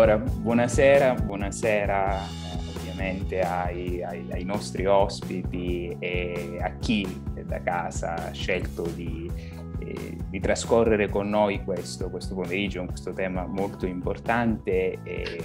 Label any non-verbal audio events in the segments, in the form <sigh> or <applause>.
Allora, buonasera, buonasera eh, ovviamente ai, ai, ai, nostri ospiti e a chi da casa ha scelto di, eh, di trascorrere con noi questo, questo pomeriggio, questo tema molto importante. E,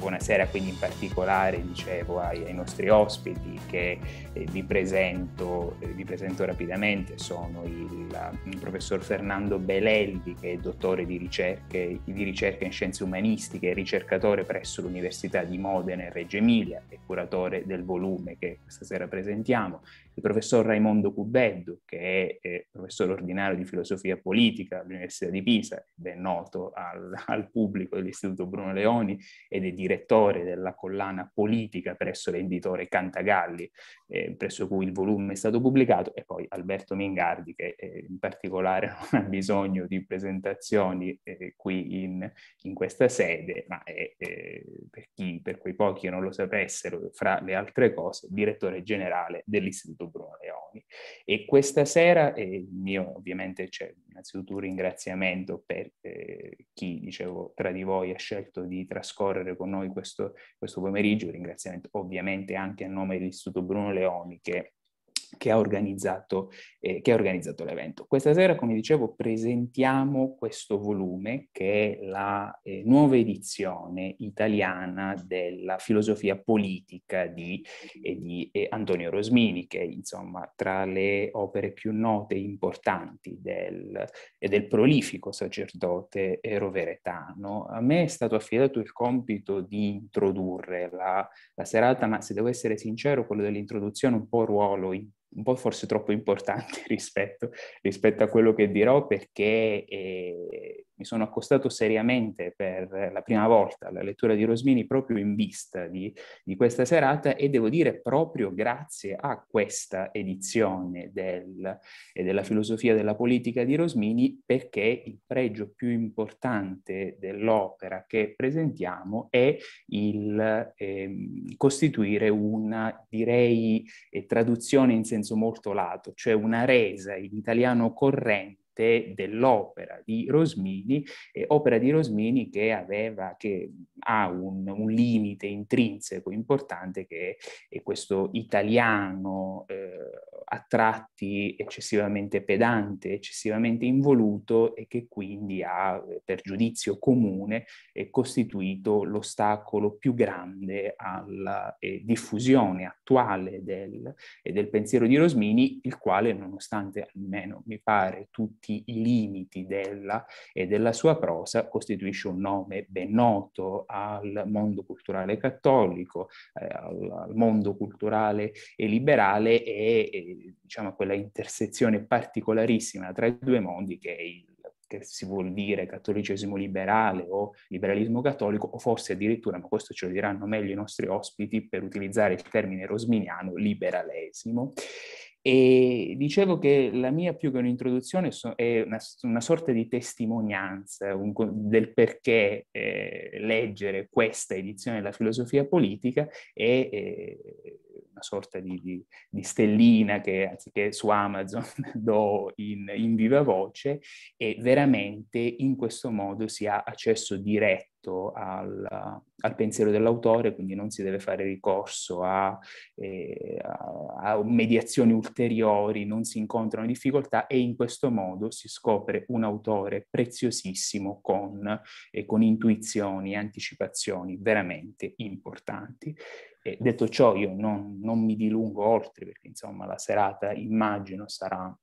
buonasera quindi in particolare dicevo ai, ai nostri ospiti che eh, vi, presento, eh, vi, presento, rapidamente, sono il, il, professor Fernando Belelli che è dottore di, ricerche, di ricerca in scienze umanistiche, e ricercatore presso l'Università di Modena e Reggio Emilia e curatore del volume che questa sera presentiamo, il professor Raimondo Cubeddu, che è eh, professore ordinario di filosofia politica all'Università di Pisa, ben noto al, <laughs> al pubblico dell'Istituto Bruno Leoni ed è direttore della collana politica presso l'editore Cantagalli, eh, presso cui il volume è stato pubblicato, e poi Alberto Mingardi, che eh, in particolare <laughs> non ha bisogno di presentazioni eh, qui in, in, questa sede, ma è, eh, per chi, per quei pochi che non lo sapessero, fra le altre cose, direttore generale dell'Istituto Bruno Leoni. E questa sera, eh, il mio ovviamente c'è innanzitutto un ringraziamento per eh, chi, dicevo, tra di voi ha scelto di trascorrere con noi questo, questo pomeriggio, un ringraziamento ovviamente anche a nome dell'Istituto Bruno Leoni che che ha organizzato, eh, che ha organizzato l'evento. Questa sera, come dicevo, presentiamo questo volume che è la eh, nuova edizione italiana della filosofia politica di, eh, di eh, Antonio Rosmini, che è insomma tra le opere più note e importanti del, eh, del prolifico sacerdote eh, roveretano. A me è stato affidato il compito di introdurre la, la serata, ma se devo essere sincero, quello dell'introduzione un po' ruolo in un po' forse troppo importante <laughs> rispetto, rispetto a quello che dirò perché eh, mi sono accostato seriamente per la prima volta alla lettura di Rosmini proprio in vista di, di questa serata e devo dire proprio grazie a questa edizione del, della filosofia della politica di Rosmini perché il pregio più importante dell'opera che presentiamo è il eh, costituire una, direi, eh, traduzione in senso molto lato, cioè una resa in italiano corrente dell'opera di Rosmini, eh, opera di Rosmini che, aveva, che ha un, un, limite intrinseco importante che è questo italiano eh, a tratti eccessivamente pedante, eccessivamente involuto e che quindi ha, eh, per giudizio comune, costituito l'ostacolo più grande alla eh, diffusione attuale del, eh, del, pensiero di Rosmini, il quale, nonostante almeno mi pare tutti i limiti della, eh, della sua prosa, costituisce un nome ben noto al mondo culturale cattolico, eh, al, al mondo culturale e liberale e, e diciamo, quella intersezione particolarissima tra i due mondi che è il che si vuol dire cattolicesimo liberale o liberalismo cattolico, o forse addirittura, ma questo ce lo diranno meglio i nostri ospiti, per utilizzare il termine rosminiano, liberalesimo. E dicevo che la mia più che un'introduzione è una, una, sorta di testimonianza un, del perché eh, leggere questa edizione della filosofia politica è eh, una sorta di, di, di, stellina che anziché su Amazon <laughs> do in, in viva voce e veramente in questo modo si ha accesso diretto rispetto al, al, pensiero dell'autore, quindi non si deve fare ricorso a, eh, a, a, mediazioni ulteriori, non si incontrano difficoltà e in questo modo si scopre un autore preziosissimo con, eh, con intuizioni e anticipazioni veramente importanti. E detto ciò, io non, non mi dilungo oltre perché insomma la serata immagino sarà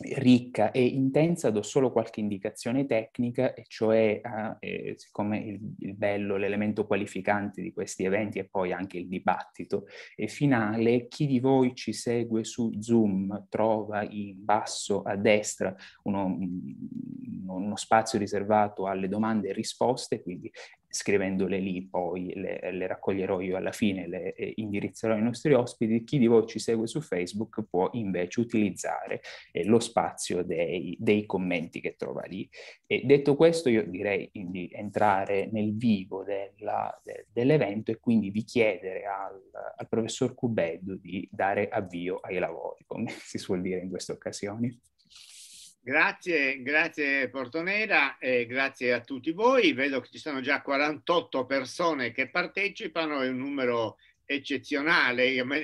ricca e intensa do solo qualche indicazione tecnica, e cioè eh, siccome il, il, bello, l'elemento qualificante di questi eventi è poi anche il dibattito e finale, chi di voi ci segue su Zoom trova in basso a destra uno, mm, uno spazio riservato alle domande e risposte, quindi scrivendole lì poi le, le, raccoglierò io alla fine, le eh, indirizzerò ai nostri ospiti, chi di voi ci segue su Facebook può invece utilizzare eh, lo spazio dei, dei, commenti che trova lì. E detto questo io direi di entrare nel vivo della, de, dell'evento e quindi di chiedere al, al professor Cubeddu di dare avvio ai lavori, come <laughs> si suol dire in queste occasioni. Grazie, grazie Portonera e grazie a tutti voi. Vedo che ci sono già 48 persone che partecipano, è un numero eccezionale, a me,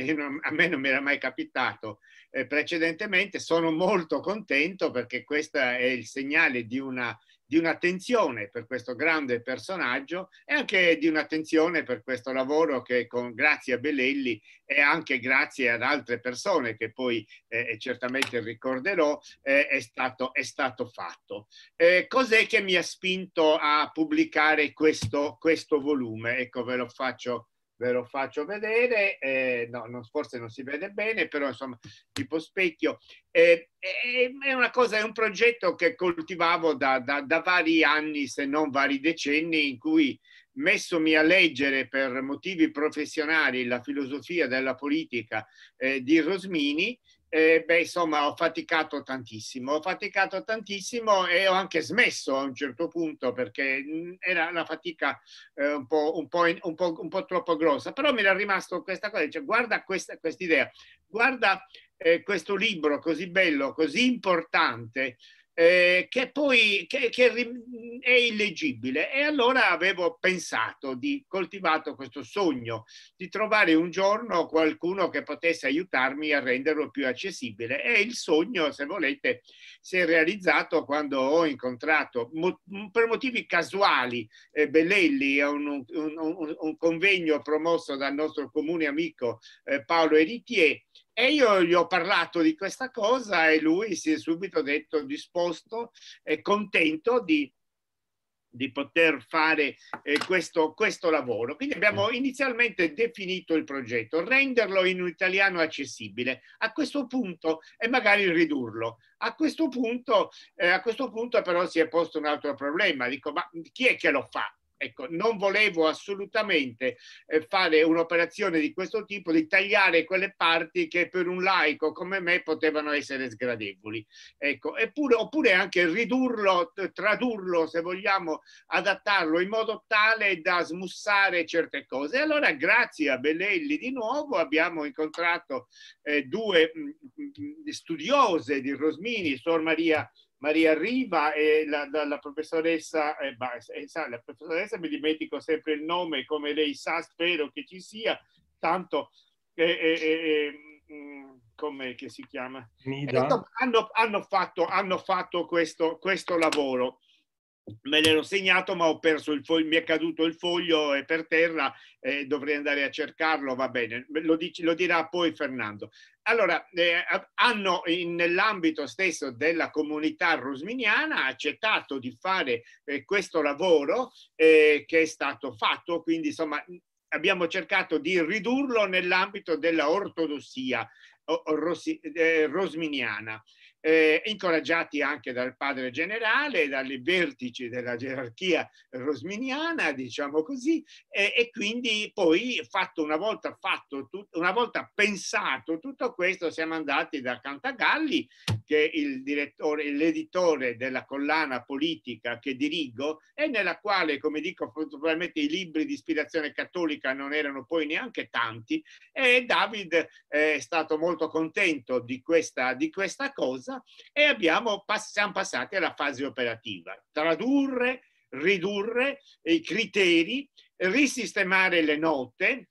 non mi era mai capitato eh, precedentemente. Sono molto contento perché questo è il segnale di una di un'attenzione per questo grande personaggio e anche di un'attenzione per questo lavoro che con grazie a Belelli e anche grazie ad altre persone che poi eh, certamente ricorderò eh, è, stato, è, stato, fatto. Eh, cos'è che mi ha spinto a pubblicare questo, questo volume? Ecco, ve lo faccio ve lo faccio vedere, eh, no, non, forse non si vede bene, però insomma tipo specchio. Eh, eh, è una cosa, è un progetto che coltivavo da, da, da, vari anni, se non vari decenni, in cui messomi a leggere per motivi professionali la filosofia della politica eh, di Rosmini, eh, beh, insomma, ho faticato tantissimo, ho faticato tantissimo e ho anche smesso a un certo punto perché era una fatica eh, un, po', un, po in, un, po', un, po', troppo grossa, però mi era rimasto questa cosa, cioè, guarda questa idea, guarda eh, questo libro così bello, così importante, eh, che poi che, che è illeggibile. E allora avevo pensato di coltivato questo sogno di trovare un giorno qualcuno che potesse aiutarmi a renderlo più accessibile. E il sogno, se volete, si è realizzato quando ho incontrato mo, per motivi casuali eh, Bellelli a un, un, un, un, convegno promosso dal nostro comune amico eh, Paolo Eritier e io gli ho parlato di questa cosa e lui si è subito detto disposto e contento di, di poter fare eh, questo, questo lavoro. Quindi abbiamo inizialmente definito il progetto, renderlo in un italiano accessibile. A questo punto e magari ridurlo. A questo punto, eh, a questo punto però si è posto un altro problema. Dico, ma chi è che lo fa? Ecco, non volevo assolutamente eh, fare un'operazione di questo tipo, di tagliare quelle parti che per un laico come me potevano essere sgradevoli. Ecco, eppure, oppure anche ridurlo, tradurlo, se vogliamo, adattarlo in modo tale da smussare certe cose. allora grazie a Bellelli di nuovo abbiamo incontrato eh, due mh, mm, mh, mm, mm, studiose di Rosmini, Sor Maria Maria Riva e la, la, la professoressa, eh, bah, eh, eh, sa, la professoressa mi dimentico sempre il nome, come lei sa, spero che ci sia, tanto eh, eh, eh mh, mm, come si chiama? Hanno, hanno, fatto, hanno fatto questo, questo lavoro me l'ero segnato ma ho perso il foglio, mi è caduto il foglio è per terra e eh, dovrei andare a cercarlo, va bene, lo, dici, lo dirà poi Fernando allora, eh, hanno nell'ambito stesso della comunità rosminiana accettato di fare eh, questo lavoro eh, che è stato fatto, quindi insomma abbiamo cercato di ridurlo nell'ambito della ortodossia rosminiana eh, incoraggiati anche dal padre generale, dai vertici della gerarchia rosminiana, diciamo così, eh, e quindi poi fatto una volta, fatto tut- una volta pensato tutto questo siamo andati da Cantagalli che il direttore, l'editore della collana politica che dirigo e nella quale, come dico, probabilmente i libri di ispirazione cattolica non erano poi neanche tanti e David eh, è stato molto contento di questa, di questa cosa e abbiamo, siamo passati alla fase operativa. Tradurre, ridurre i criteri, risistemare le note,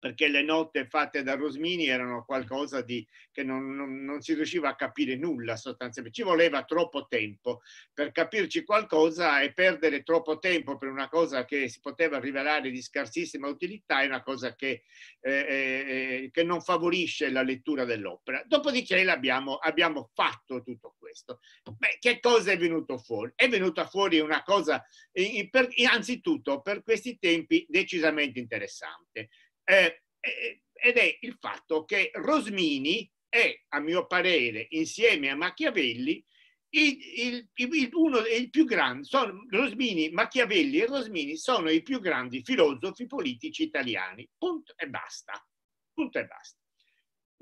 perché le note fatte da Rosmini erano qualcosa di, che non, non, non, si riusciva a capire nulla sostanzialmente. Ci voleva troppo tempo per capirci qualcosa e perdere troppo tempo per una cosa che si poteva rivelare di scarsissima utilità è una cosa che, eh, eh, eh che non favorisce la lettura dell'opera. Dopodiché abbiamo, abbiamo fatto tutto questo. Beh, che cosa è venuto fuori? È venuta fuori una cosa, eh, per, innanzitutto per questi tempi, decisamente interessante eh, eh, eh, ed è il fatto che Rosmini è, a mio parere, insieme a Machiavelli, il, il, il, uno dei più grandi, sono Rosmini, Machiavelli e Rosmini sono i più grandi filosofi politici italiani. Punto e basta. Punto e basta.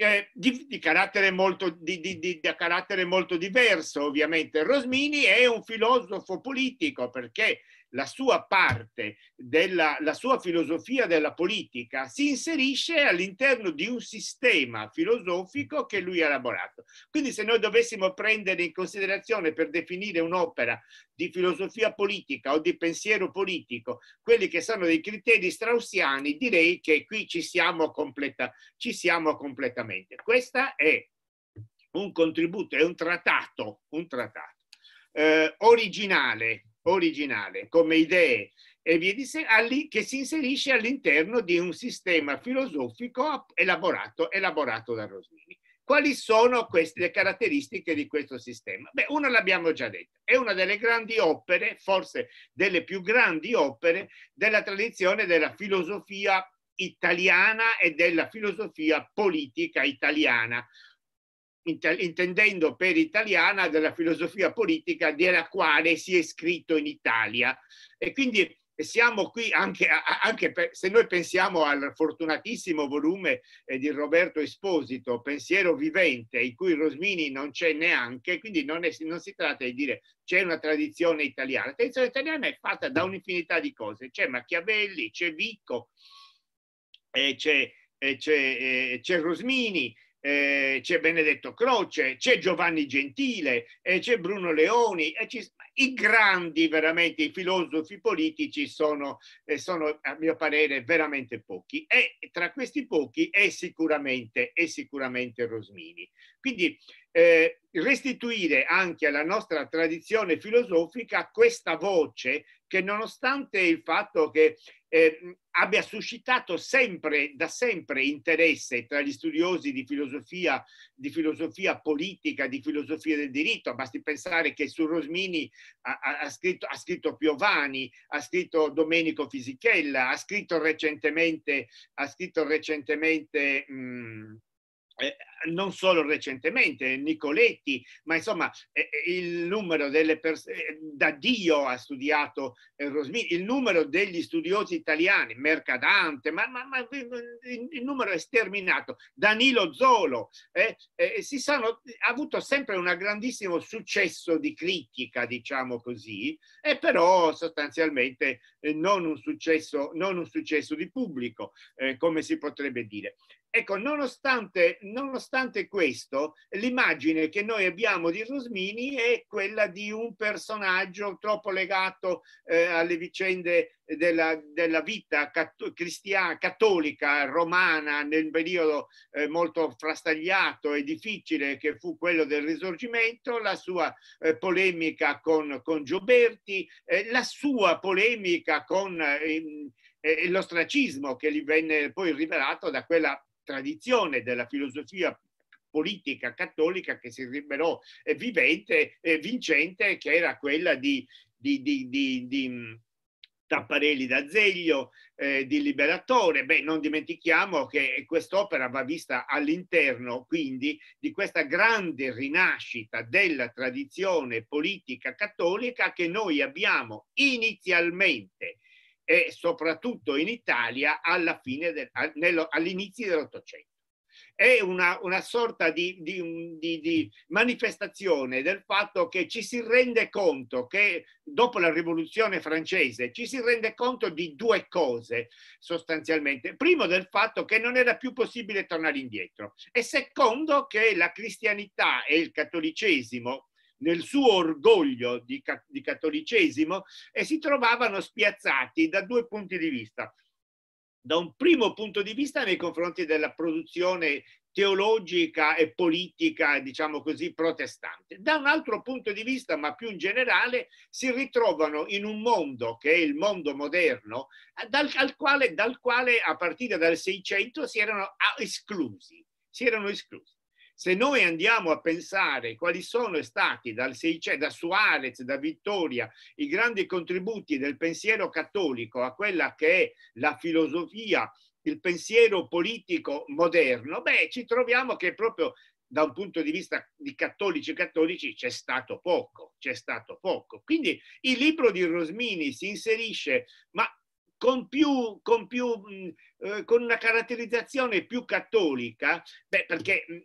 Eh, di, di, carattere molto, di, di, carattere molto diverso, ovviamente. Rosmini è un filosofo politico perché la sua parte, della, la sua filosofia della politica si inserisce all'interno di un sistema filosofico che lui ha elaborato. Quindi se noi dovessimo prendere in considerazione per definire un'opera di filosofia politica o di pensiero politico quelli che sono dei criteri straussiani, direi che qui ci siamo, completa, ci siamo completamente. Questa è un contributo, è un trattato, un trattato eh, originale originale, come idee e via di sé, che si inserisce all'interno di un sistema filosofico elaborato, elaborato da Rosmini. Quali sono queste, le caratteristiche di questo sistema? Beh, una l'abbiamo già detta, è una delle grandi opere, forse delle più grandi opere della tradizione della filosofia italiana e della filosofia politica italiana, intendendo per italiana della filosofia politica della quale si è scritto in Italia. E quindi siamo qui anche, anche per, se noi pensiamo al fortunatissimo volume eh, di Roberto Esposito, Pensiero vivente, in cui Rosmini non c'è neanche, quindi non, è, non si tratta di dire c'è una tradizione italiana. La tradizione italiana è fatta da un'infinità di cose, c'è Machiavelli, c'è Vicco, eh, c'è, eh, c'è, c'è Rosmini, eh, c'è Benedetto Croce, c'è Giovanni Gentile, eh, c'è Bruno Leoni, ci, i grandi veramente, i filosofi politici sono, eh, sono, a mio parere veramente pochi e tra questi pochi è sicuramente, è sicuramente Rosmini. Quindi eh, restituire anche alla nostra tradizione filosofica questa voce che nonostante il fatto che eh, abbia suscitato sempre, da sempre interesse tra gli studiosi di filosofia, di filosofia politica, di filosofia del diritto. Basti pensare che su Rosmini ha, ha, scritto, ha scritto, Piovani, ha scritto Domenico Fisichella, ha scritto recentemente, ha scritto recentemente mh, mm, eh, non solo recentemente, Nicoletti, ma insomma eh, eh il numero delle persone, eh, da Dio ha studiato eh, Rosmini, il numero degli studiosi italiani, Mercadante, ma, ma, ma il numero è sterminato, Danilo Zolo, eh, si sono, ha avuto sempre un grandissimo successo di critica, diciamo così, e però sostanzialmente non un, successo, non, un successo, di pubblico, come si potrebbe dire. Ecco, nonostante, nonostante questo, l'immagine che noi abbiamo di Rosmini è quella di un personaggio troppo legato eh, alle vicende della, della vita cat- cristiana, cattolica, romana, nel periodo eh, molto frastagliato e difficile che fu quello del risorgimento, la sua eh, polemica con, con Gioberti, eh, la sua polemica con... Ehm, l'ostracismo che gli venne poi rivelato da quella tradizione della filosofia politica cattolica che si rivelò eh, vivente, eh, vincente, che era quella di, di, di, di, di mm, Tapparelli d'Azeglio, eh, di Liberatore. Beh, non dimentichiamo che quest'opera va vista all'interno, quindi, di questa grande rinascita della tradizione politica cattolica che noi abbiamo inizialmente e soprattutto in Italia all'inizio dell'Ottocento. È una, una sorta di, di, di, di, manifestazione del fatto che ci si rende conto che dopo la rivoluzione francese ci si rende conto di due cose sostanzialmente. Primo del fatto che non era più possibile tornare indietro e secondo che la cristianità e il cattolicesimo nel suo orgoglio di, di cattolicesimo e si trovavano spiazzati da due punti di vista. Da un primo punto di vista nei confronti della produzione teologica e politica, diciamo così, protestante. Da un altro punto di vista, ma più in generale, si ritrovano in un mondo che è il mondo moderno, dal, quale, dal quale a partire dal Seicento si erano ah, esclusi. Si erano esclusi se noi andiamo a pensare quali sono stati dal 600, da Suarez, da Vittoria, i grandi contributi del pensiero cattolico a quella che è la filosofia, il pensiero politico moderno, beh, ci troviamo che proprio da un punto di vista di cattolici cattolici c'è stato poco, c'è stato poco. Quindi il libro di Rosmini si inserisce, ma con, più, con, più, mh, mm, eh, con una caratterizzazione più cattolica, beh, perché mh, mm,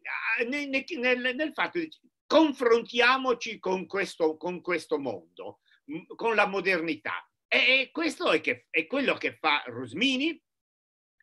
ah, nel, nel, nel, fatto di confrontiamoci con questo, con questo mondo, mh, mm, con la modernità. E, e questo è, che, è quello che fa Rosmini,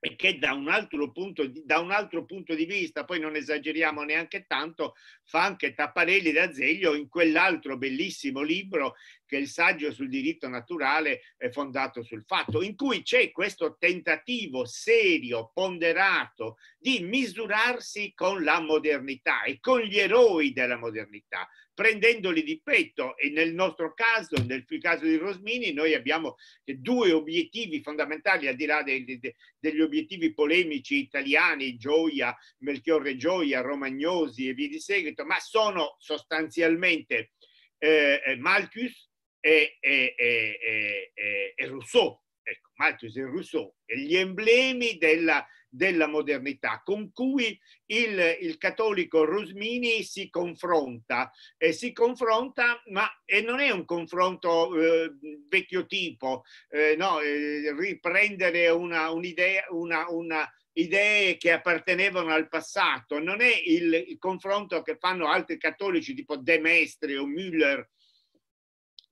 perché da un, altro punto di, da un altro punto di vista, poi non esageriamo neanche tanto, fa anche Tapparelli Zeglio in quell'altro bellissimo libro che è il saggio sul diritto naturale è eh, fondato sul fatto, in cui c'è questo tentativo serio, ponderato, di misurarsi con la modernità e con gli eroi della modernità, prendendoli di petto e nel nostro caso, nel caso di Rosmini, noi abbiamo eh, due obiettivi fondamentali al di là dei, dei, degli obiettivi polemici italiani, Gioia, Melchiorre Gioia, Romagnosi e via di seguito, ma sono sostanzialmente eh, eh Malchus e, e, e, e Rousseau. Ecco, Malthus e Rousseau, gli emblemi della, della modernità con cui il, il cattolico Rusmini si confronta e si confronta ma e non è un confronto eh, vecchio tipo eh, no, eh, riprendere una, un'idea una, una idee che appartenevano al passato, non è il, il, confronto che fanno altri cattolici tipo De Mestre o Müller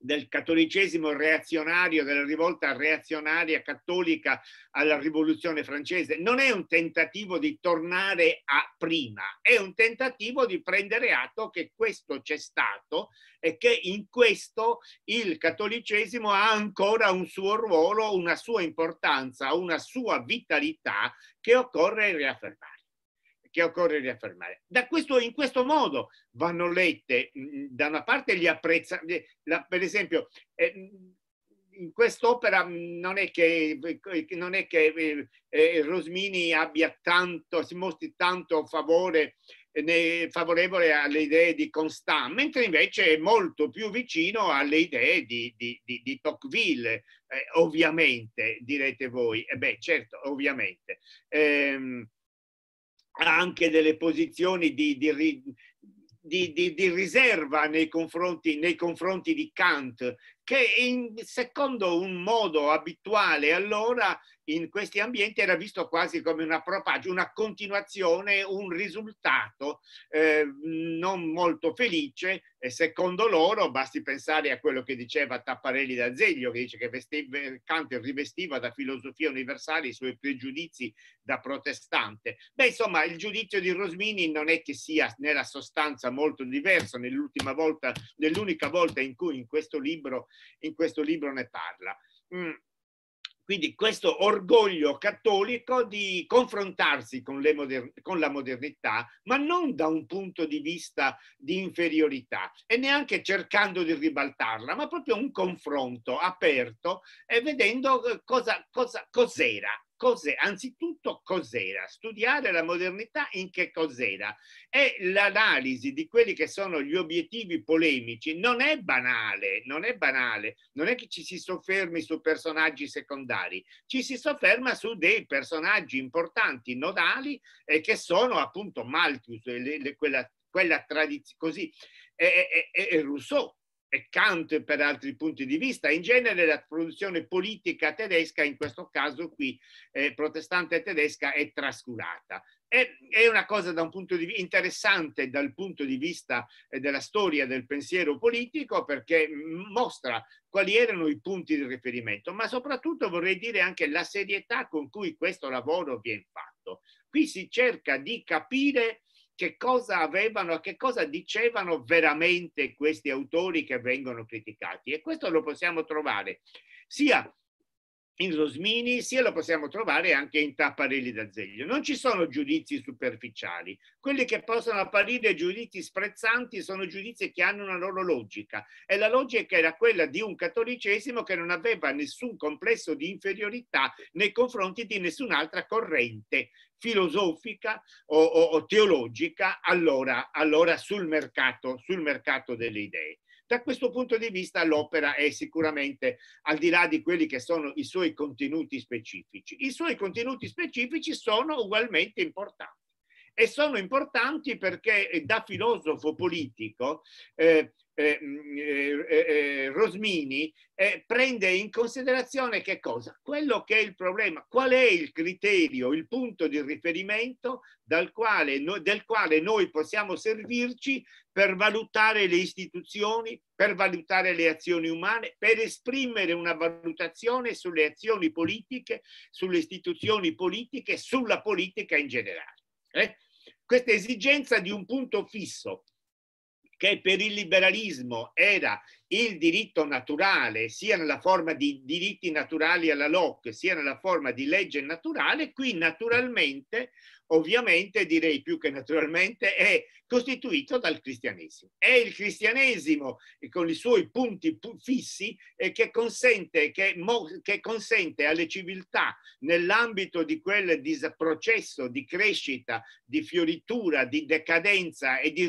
del cattolicesimo reazionario, della rivolta reazionaria cattolica alla rivoluzione francese. Non è un tentativo di tornare a prima, è un tentativo di prendere atto che questo c'è stato e che in questo il cattolicesimo ha ancora un suo ruolo, una sua importanza, una sua vitalità che occorre riaffermare che occorre riaffermare. Da questo, in questo modo vanno lette mm, mm, da una parte gli apprezzamenti, per esempio, eh, mm, in quest'opera non è eh, che, non è che eh, Rosmini abbia tanto, si mostri tanto favore, favorevole alle idee di Constant, mentre invece è molto più vicino alle idee di, di, di, di Tocqueville, ovviamente, direte voi. E beh, certo, ovviamente. Ehm, anche delle posizioni di, di, di, di riserva nei confronti, nei confronti, di Kant, che in, secondo un modo abituale allora in questi ambienti era visto quasi come una propaganda, una continuazione, un risultato eh, non molto felice e secondo loro basti pensare a quello che diceva Tapparelli d'Azeglio che dice che vestive, Kant rivestiva da filosofia universale i suoi pregiudizi da protestante. Beh insomma il giudizio di Rosmini non è che sia nella sostanza molto diverso nell'ultima volta, nell'unica volta in cui in questo libro in questo libro ne parla. Mm. Quindi questo orgoglio cattolico di confrontarsi con, moder- con, la modernità, ma non da un punto di vista di inferiorità e neanche cercando di ribaltarla, ma proprio un confronto aperto e vedendo cosa, cosa, cos'era cos'è? Anzitutto cos'era? Studiare la modernità in che cos'era? E l'analisi di quelli che sono gli obiettivi polemici non è banale, non è banale, non è che ci si soffermi su personaggi secondari, ci si sofferma su dei personaggi importanti, nodali, eh, che sono appunto Malthus, le, le, quella, quella tradizione, così, e, e, e Rousseau e Kant per altri punti di vista. In genere la produzione politica tedesca, in questo caso qui eh, protestante tedesca, è trascurata. È, è una cosa da di, interessante dal punto di vista eh, della storia del pensiero politico perché mostra quali erano i punti di riferimento, ma soprattutto vorrei dire anche la serietà con cui questo lavoro viene fatto. Qui si cerca di capire che cosa avevano, che cosa dicevano veramente questi autori che vengono criticati. E questo lo possiamo trovare sia in Rosmini e lo possiamo trovare anche in Tapparelli d'Azeglio. Non ci sono giudizi superficiali, quelli che possono apparire giudizi sprezzanti sono giudizi che hanno una loro logica e la logica era quella di un cattolicesimo che non aveva nessun complesso di inferiorità nei confronti di nessun'altra corrente filosofica o, o, o teologica allora, allora sul, mercato, sul mercato delle idee. Da questo punto di vista l'opera è sicuramente al di là di quelli che sono i suoi contenuti specifici. I suoi contenuti specifici sono ugualmente importanti e sono importanti perché eh, da filosofo politico eh, eh, mm, eh, eh, eh, Rosmini eh, prende in considerazione che cosa? Quello che è il problema, qual è il criterio, il punto di riferimento quale noi, del quale noi possiamo servirci per valutare le istituzioni, per valutare le azioni umane, per esprimere una valutazione sulle azioni politiche, sulle istituzioni politiche, sulla politica in generale. Eh? Questa esigenza di un punto fisso che per il liberalismo era il diritto naturale, sia nella forma di diritti naturali alla Locke, sia nella forma di legge naturale, qui naturalmente ovviamente direi più che naturalmente è costituito dal cristianesimo. È il cristianesimo eh, con i suoi punti fissi eh, che consente, che che consente alle civiltà nell'ambito di quel processo di crescita, di fioritura, di decadenza e di,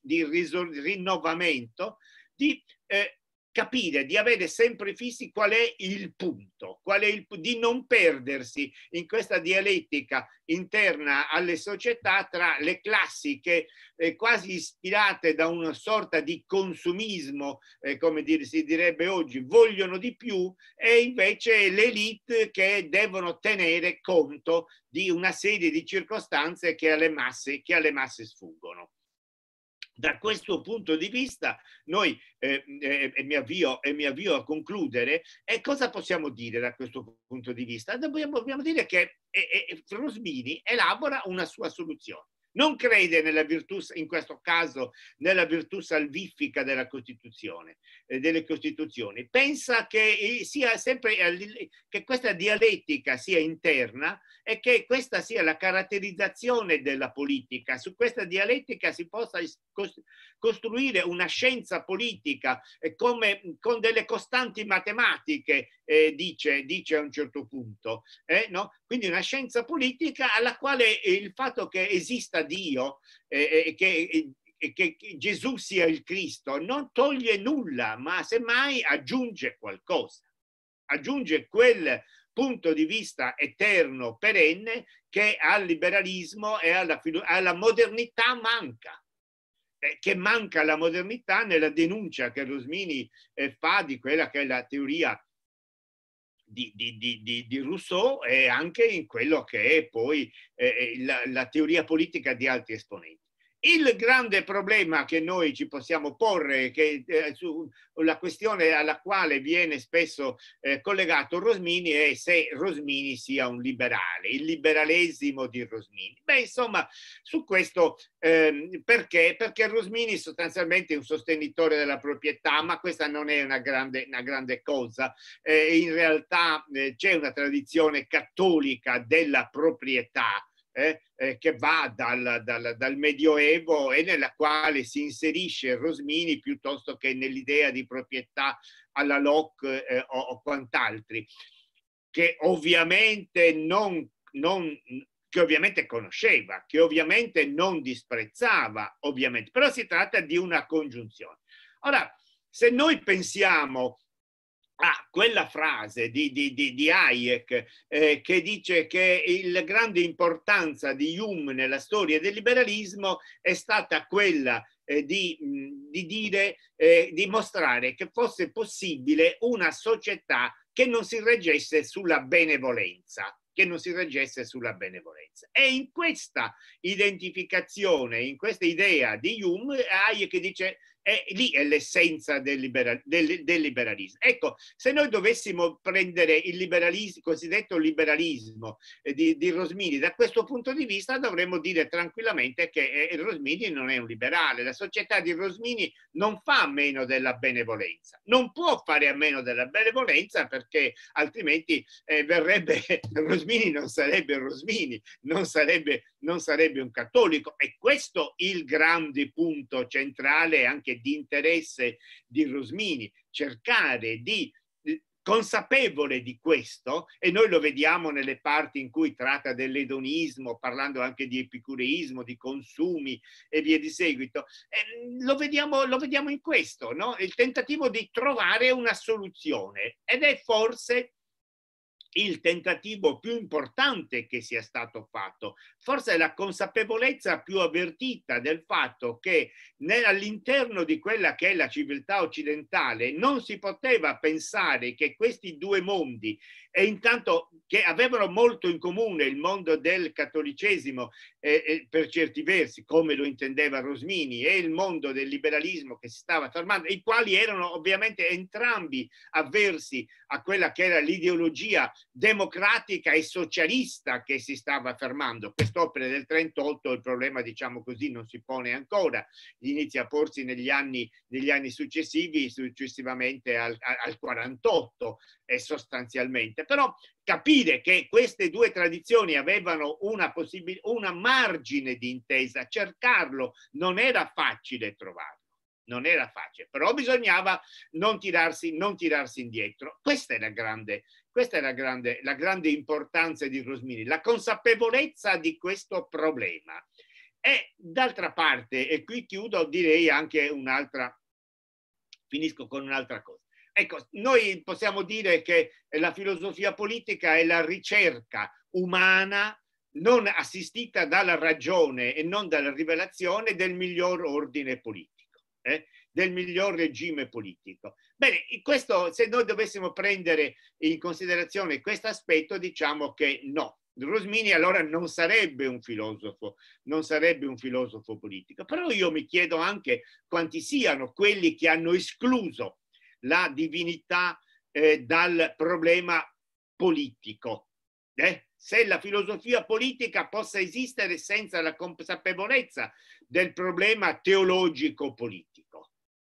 di rinnovamento di eh, capire, di avere sempre fissi qual è il punto, qual è il, di non perdersi in questa dialettica interna alle società tra le classiche eh, quasi ispirate da una sorta di consumismo, eh, come dire, si direbbe oggi, vogliono di più e invece l'elite che devono tenere conto di una serie di circostanze che alle masse, che alle masse sfuggono. Da questo punto di vista, noi, eh, eh, e, mi avvio, e mi avvio a concludere, e eh, cosa possiamo dire da questo punto di vista? Dobbiamo, dobbiamo dire che eh, eh Frosmini elabora una sua soluzione non crede nella virtù, in questo caso, nella virtù salvifica della Costituzione, eh, delle Costituzioni. Pensa che, eh, sia sempre, eh, che questa dialettica sia interna e che questa sia la caratterizzazione della politica. Su questa dialettica si possa costruire una scienza politica eh, come, con delle costanti matematiche, eh, dice, dice, a un certo punto. Eh, no? Quindi una scienza politica alla quale il fatto che esista Dio eh, eh, e che, eh, che Gesù sia il Cristo non toglie nulla, ma semmai aggiunge qualcosa, aggiunge quel punto di vista eterno, perenne, che al liberalismo e alla, alla modernità manca che manca la modernità nella denuncia che Rosmini fa di quella che è la teoria di, di, di, di, Rousseau e anche in quello che è poi eh, eh la, la, teoria politica di altri esponenti. Il grande problema che noi ci possiamo porre, che, eh, sulla questione alla quale viene spesso eh, collegato Rosmini, è se Rosmini sia un liberale, il liberalesimo di Rosmini. Beh, insomma, su questo eh, perché? Perché Rosmini sostanzialmente è un sostenitore della proprietà, ma questa non è una grande, una grande cosa. Eh, in realtà eh, c'è una tradizione cattolica della proprietà. Eh, eh, che va dal, dal, dal, Medioevo e nella quale si inserisce Rosmini piuttosto che nell'idea di proprietà alla Locke eh, o, o quant'altri, che ovviamente non, non che ovviamente conosceva, che ovviamente non disprezzava, ovviamente, però si tratta di una congiunzione. Ora, se noi pensiamo Ah, quella frase di, di, di, di Hayek eh, che dice che la grande importanza di Hume nella storia del liberalismo è stata quella eh, di, mh, dire, eh, di mostrare che fosse possibile una società che non si reggesse sulla benevolenza che non si reggesse sulla benevolenza. E in questa identificazione, in questa idea di Hume, Hayek dice è, lì è l'essenza del, libera, del, del, liberalismo. Ecco, se noi dovessimo prendere il, liberalismo, il cosiddetto liberalismo eh, di, di, Rosmini da questo punto di vista, dovremmo dire tranquillamente che eh, Rosmini non è un liberale. La società di Rosmini non fa a meno della benevolenza, non può fare a meno della benevolenza perché altrimenti eh, verrebbe, <laughs> Rosmini non sarebbe Rosmini, non sarebbe, non sarebbe un cattolico. E questo è il grande punto centrale anche anche di interesse di Rosmini, cercare di eh, consapevole di questo e noi lo vediamo nelle parti in cui tratta dell'edonismo, parlando anche di epicureismo, di consumi e via di seguito, eh, lo, vediamo, lo, vediamo, in questo, no? il tentativo di trovare una soluzione ed è forse il tentativo più importante che sia stato fatto, forse la consapevolezza più avvertita del fatto che all'interno di quella che è la civiltà occidentale non si poteva pensare che questi due mondi, e intanto che avevano molto in comune il mondo del cattolicesimo eh, eh per certi versi, come lo intendeva Rosmini, e il mondo del liberalismo che si stava formando, i quali erano ovviamente entrambi avversi a quella che era l'ideologia democratica e socialista che si stava affermando. Quest'opera del 38 il problema, diciamo così, non si pone ancora, inizia a porsi negli anni, negli anni successivi, successivamente al, al 48 eh, sostanzialmente. Però capire che queste due tradizioni avevano una, possibil- una margine di intesa, cercarlo non era facile trovarlo non era facile, però bisognava non tirarsi, non tirarsi indietro. Questa è la grande, questa è la grande, la grande importanza di Rosmini, la consapevolezza di questo problema. E d'altra parte, e qui chiudo, direi anche un'altra, finisco con un'altra cosa. Ecco, noi possiamo dire che la filosofia politica è la ricerca umana non assistita dalla ragione e non dalla rivelazione del miglior ordine politico. Eh? del miglior regime politico. Bene, questo, se noi dovessimo prendere in considerazione questo aspetto, diciamo che no. Rosmini allora non sarebbe un filosofo, non sarebbe un filosofo politico, però io mi chiedo anche quanti siano quelli che hanno escluso la divinità eh, dal problema politico. Eh? Se la filosofia politica possa esistere senza la consapevolezza del problema teologico-politico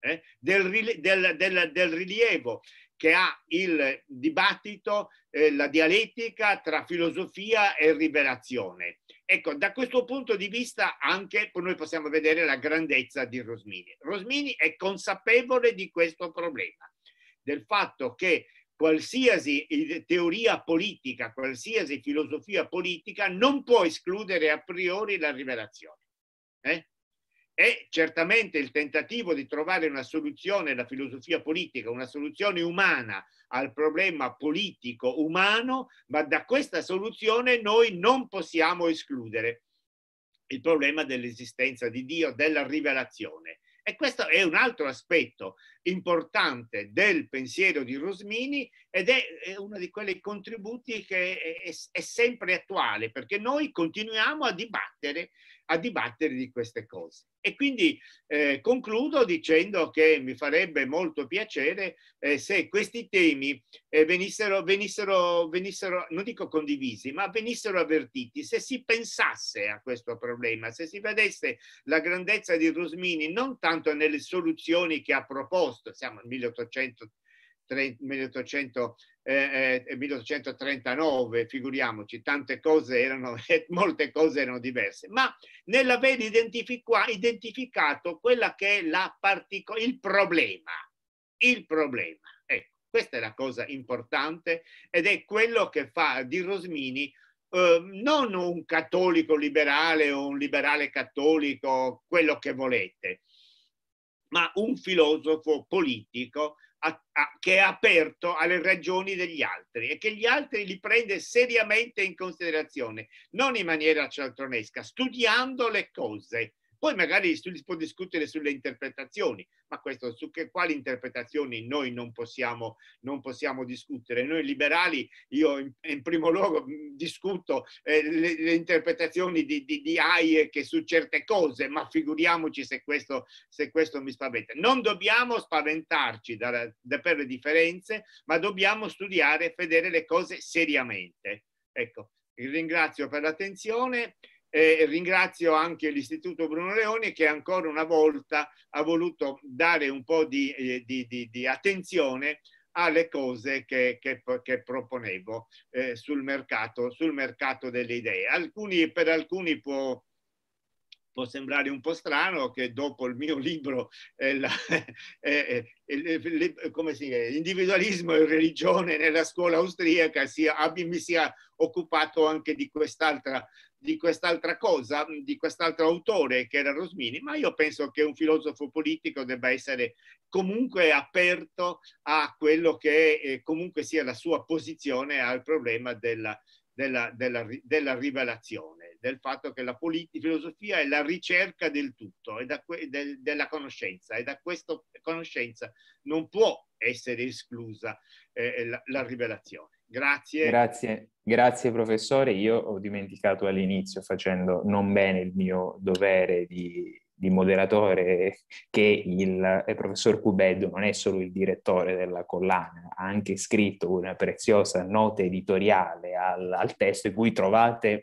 eh, del, del, del, del rilievo che ha il dibattito, eh, la dialettica tra filosofia e rivelazione. Ecco, da questo punto di vista anche noi possiamo vedere la grandezza di Rosmini. Rosmini è consapevole di questo problema, del fatto che qualsiasi teoria politica, qualsiasi filosofia politica non può escludere a priori la rivelazione. Eh? è certamente il tentativo di trovare una soluzione, la filosofia politica, una soluzione umana al problema politico umano, ma da questa soluzione noi non possiamo escludere il problema dell'esistenza di Dio, della rivelazione. E questo è un altro aspetto importante del pensiero di Rosmini ed è uno di quei contributi che è, è, sempre attuale perché noi continuiamo a dibattere a dibattere di queste cose. E quindi eh, concludo dicendo che mi farebbe molto piacere eh, se questi temi eh, venissero, venissero, venissero, non dico condivisi, ma venissero avvertiti, se si pensasse a questo problema, se si vedesse la grandezza di Rosmini non tanto nelle soluzioni che ha proposto, siamo nel 1830, 1800 eh, 1839, eh, figuriamoci, tante cose erano, <laughs> molte cose erano diverse, ma nell'aver identificato quella che è la partico- il problema, il problema. Ecco, questa è la cosa importante ed è quello che fa di Rosmini eh, non un cattolico liberale o un liberale cattolico, quello che volete, ma un filosofo politico a, a, che è aperto alle ragioni degli altri e che gli altri li prende seriamente in considerazione, non in maniera cialtronesca, studiando le cose, poi magari si può discutere sulle interpretazioni, ma questo su che, quali interpretazioni noi non possiamo, non possiamo discutere. Noi liberali, io in, in primo luogo mm, discuto eh, le, le, interpretazioni di, di, di Hayek su certe cose, ma figuriamoci se questo, se questo mi spaventa. Non dobbiamo spaventarci da, da, per le differenze, ma dobbiamo studiare e vedere le cose seriamente. Ecco, ringrazio per l'attenzione e ringrazio anche l'Istituto Bruno Leoni che ancora una volta ha voluto dare un po' di, eh, di, di, di attenzione alle cose che, che, che proponevo eh, sul, mercato, sul mercato delle idee. Alcuni, per alcuni può, può sembrare un po' strano che dopo il mio libro eh, la, <laughs> eh, eh, come si dice, individualismo e religione nella scuola austriaca sia, abbi, mi sia occupato anche di quest'altra di quest'altra cosa, di quest'altro autore che era Rosmini, ma io penso che un filosofo politico debba essere comunque aperto a quello che eh, comunque sia la sua posizione al problema della, della, della, della rivelazione, del fatto che la filosofia è la ricerca del tutto, è que- del, della conoscenza e da questa conoscenza non può essere esclusa eh, la, la rivelazione. Grazie. Grazie. Grazie professore, io ho dimenticato all'inizio facendo non bene il mio dovere di, di moderatore che il, il professor Cubeddo non è solo il direttore della collana, ha anche scritto una preziosa nota editoriale al, al testo in cui trovate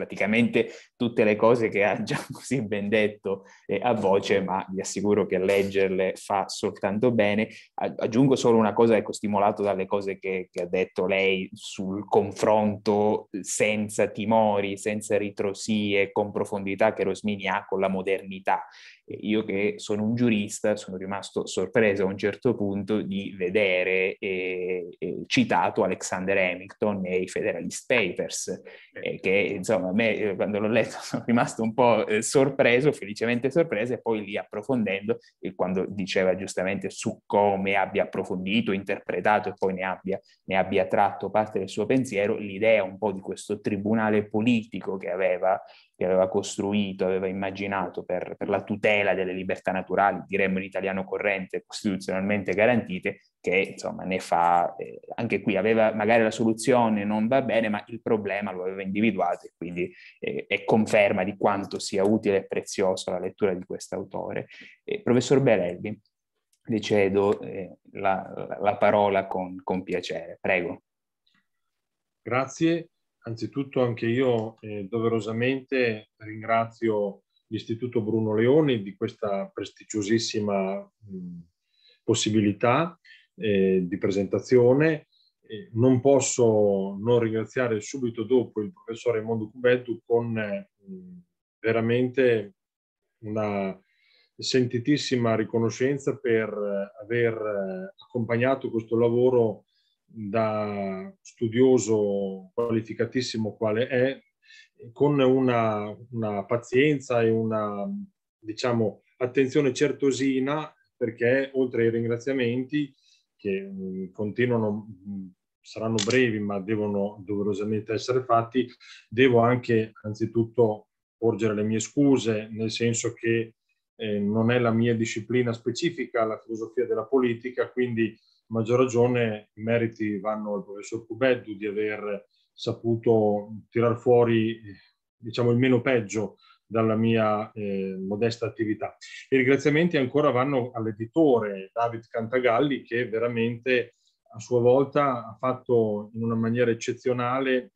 praticamente tutte le cose che ha già <laughs> così ben detto eh, a voce, ma vi assicuro che leggerle fa soltanto bene. Aggiungo solo una cosa, ecco, stimolato dalle cose che, che ha detto lei sul confronto senza timori, senza ritrosie, con profondità che Rosmini ha con la modernità io che sono un giurista sono rimasto sorpreso a un certo punto di vedere eh, eh, citato Alexander Hamilton nei Federalist Papers, eh, eh che insomma a me eh, quando l'ho letto <laughs> sono rimasto un po' eh, sorpreso, felicemente sorpreso, e poi lì approfondendo, quando diceva giustamente su come abbia approfondito, interpretato e poi ne abbia, ne abbia tratto parte del suo pensiero, l'idea un po' di questo tribunale politico che aveva, che aveva costruito, aveva immaginato per, per la tutela tutela delle libertà naturali, diremmo in italiano corrente, costituzionalmente garantite, che insomma ne fa, eh, anche qui aveva magari la soluzione non va bene, ma il problema lo aveva individuato e quindi eh, è conferma di quanto sia utile e preziosa la lettura di quest'autore. Eh, professor Berelli, le cedo eh, la, la, parola con, con piacere, prego. Grazie, anzitutto anche io eh, doverosamente ringrazio l'Istituto Bruno Leoni di questa prestigiosissima possibilità eh, di presentazione. non posso non ringraziare subito dopo il professor Raimondo Cubettu con eh, veramente una sentitissima riconoscenza per eh, aver eh, accompagnato questo lavoro da studioso qualificatissimo quale è con una, una pazienza e una, diciamo, attenzione certosina, perché oltre ai ringraziamenti, che mm, continuano, mm, saranno brevi, ma devono doverosamente essere fatti, devo anche anzitutto porgere le mie scuse, nel senso che eh, non è la mia disciplina specifica, la filosofia della politica, quindi a maggior ragione i meriti vanno al professor Cubeddu di aver saputo tirar fuori diciamo, il meno peggio dalla mia eh, modesta attività. I ringraziamenti ancora vanno all'editore David Cantagalli che veramente a sua volta ha fatto in una maniera eccezionale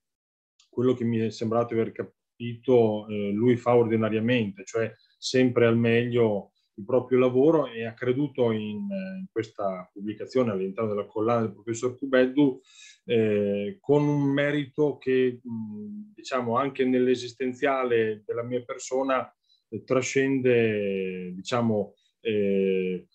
quello che mi è sembrato aver capito eh, lui fa ordinariamente, cioè sempre al meglio il proprio lavoro e ha creduto in, in questa pubblicazione all'interno della collana del professor Cubeddu eh, con un merito che mh, diciamo anche nell'esistenziale della mia persona eh, trascende diciamo eh,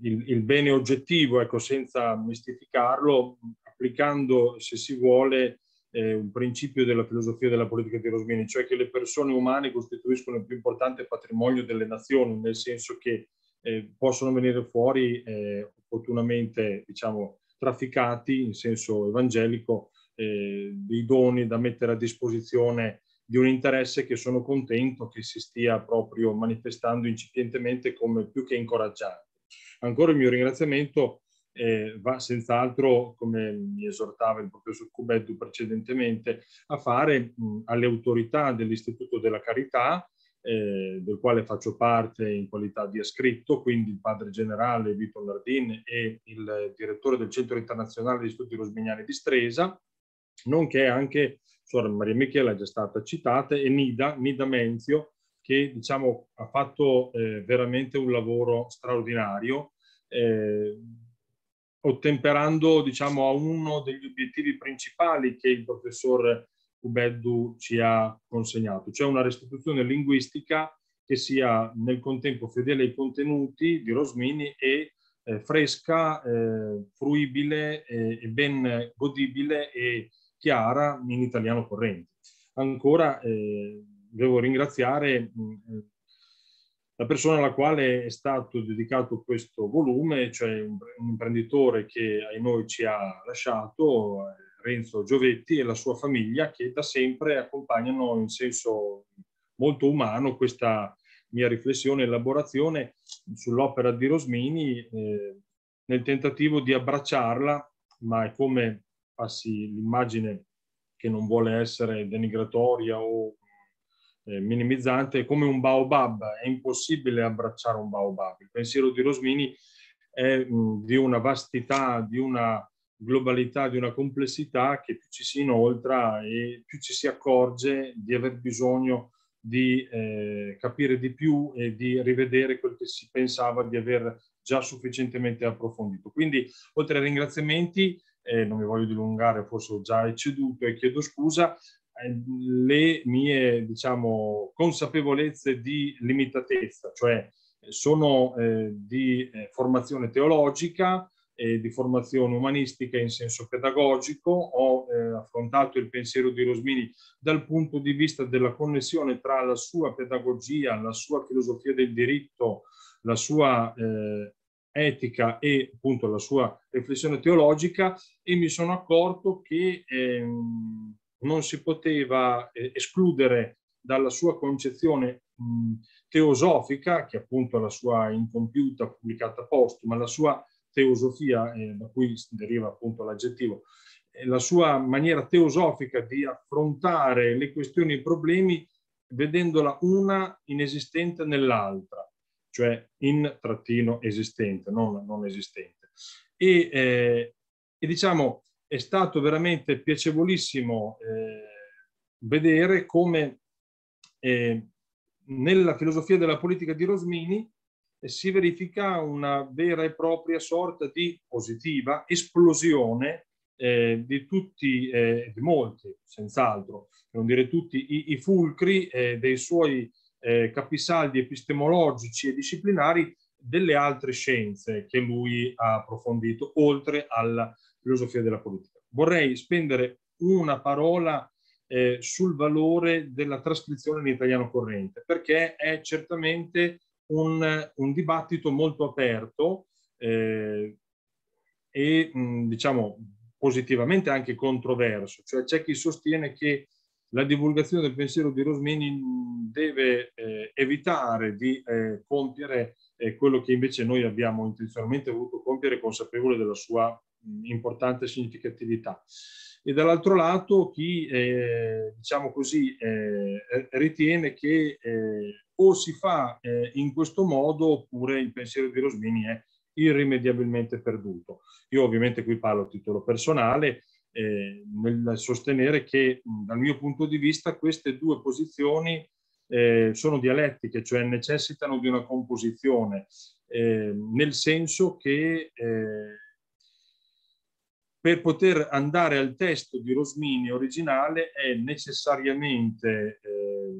il, il, bene oggettivo ecco senza mistificarlo applicando se si vuole eh, un principio della filosofia della politica di Rosmini, cioè che le persone umane costituiscono il più importante patrimonio delle nazioni, nel senso che eh, possono venire fuori eh, opportunamente, diciamo, trafficati in senso evangelico eh, dei doni da mettere a disposizione di un interesse che sono contento che si stia proprio manifestando incipientemente come più che incoraggiante. Ancora il mio ringraziamento eh, va senz'altro, come mi esortava il professor Cubeddu precedentemente, a fare mh, alle autorità dell'Istituto della Carità, eh, del quale faccio parte in qualità di ascritto, quindi il padre generale Vito Nardin e il direttore del Centro Internazionale di Studi Rosmignani di Stresa, nonché anche Suor Maria Michela è già stata citata, e Nida, Nida Menzio, che diciamo, ha fatto eh, veramente un lavoro straordinario. Eh, ottemperando diciamo, a uno degli obiettivi principali che il professor Ubeddu ci ha consegnato, cioè una restituzione linguistica che sia nel contempo fedele ai contenuti di Rosmini e eh, fresca, eh, fruibile eh, e ben godibile e chiara in italiano corrente. Ancora eh, devo ringraziare eh, la persona alla quale è stato dedicato questo volume, cioè un, un imprenditore che ai noi ci ha lasciato, eh, Renzo Giovetti e la sua famiglia che da sempre accompagnano in senso molto umano questa mia riflessione e elaborazione sull'opera di Rosmini eh, nel tentativo di abbracciarla, ma è come passi l'immagine che non vuole essere denigratoria o eh, minimizzante, come un baobab, è impossibile abbracciare un baobab. Il pensiero di Rosmini è mh, mm, di una vastità, di una globalità, di una complessità che più ci si inoltra e più ci si accorge di aver bisogno di eh, capire di più e di rivedere quel che si pensava di aver già sufficientemente approfondito. Quindi, oltre ai ringraziamenti, eh, non mi voglio dilungare, forse ho già ecceduto e chiedo scusa, eh, le mie, diciamo, consapevolezze di limitatezza, cioè eh, sono eh, di eh, formazione teologica e di formazione umanistica in senso pedagogico, ho eh, affrontato il pensiero di Rosmini dal punto di vista della connessione tra la sua pedagogia, la sua filosofia del diritto, la sua eh, etica e appunto la sua riflessione teologica e mi sono accorto che ehm, non si poteva eh, escludere dalla sua concezione mh, teosofica, che appunto è la sua incompiuta, pubblicata postuma, la sua teosofia, eh, da cui deriva appunto l'aggettivo, la sua maniera teosofica di affrontare le questioni e i problemi vedendola una inesistente nell'altra, cioè in trattino esistente, non, non esistente. E, eh, e diciamo, è stato veramente piacevolissimo eh, vedere come eh, nella filosofia della politica di Rosmini eh, si verifica una vera e propria sorta di positiva esplosione eh, di tutti, eh, di molti, senz'altro, non dire tutti, i, i fulcri dei suoi capisaldi epistemologici e disciplinari delle altre scienze che lui ha approfondito, oltre alla filosofia della politica. Vorrei spendere una parola eh, sul valore della trascrizione in italiano corrente, perché è certamente un, un dibattito molto aperto eh, e mh, diciamo positivamente anche controverso, cioè c'è chi sostiene che la divulgazione del pensiero di Rosmini deve eh, evitare di eh, compiere eh, quello che invece noi abbiamo intenzionalmente voluto compiere consapevole della sua importante significatività. E dall'altro lato chi, eh, diciamo così, eh, ritiene che eh, o si fa eh, in questo modo oppure il pensiero di Rosmini è irrimediabilmente perduto. Io ovviamente qui parlo a titolo personale eh, nel sostenere che dal mio punto di vista queste due posizioni eh, sono dialettiche, cioè necessitano di una composizione, nel senso che per poter andare al testo di Rosmini originale è necessariamente eh,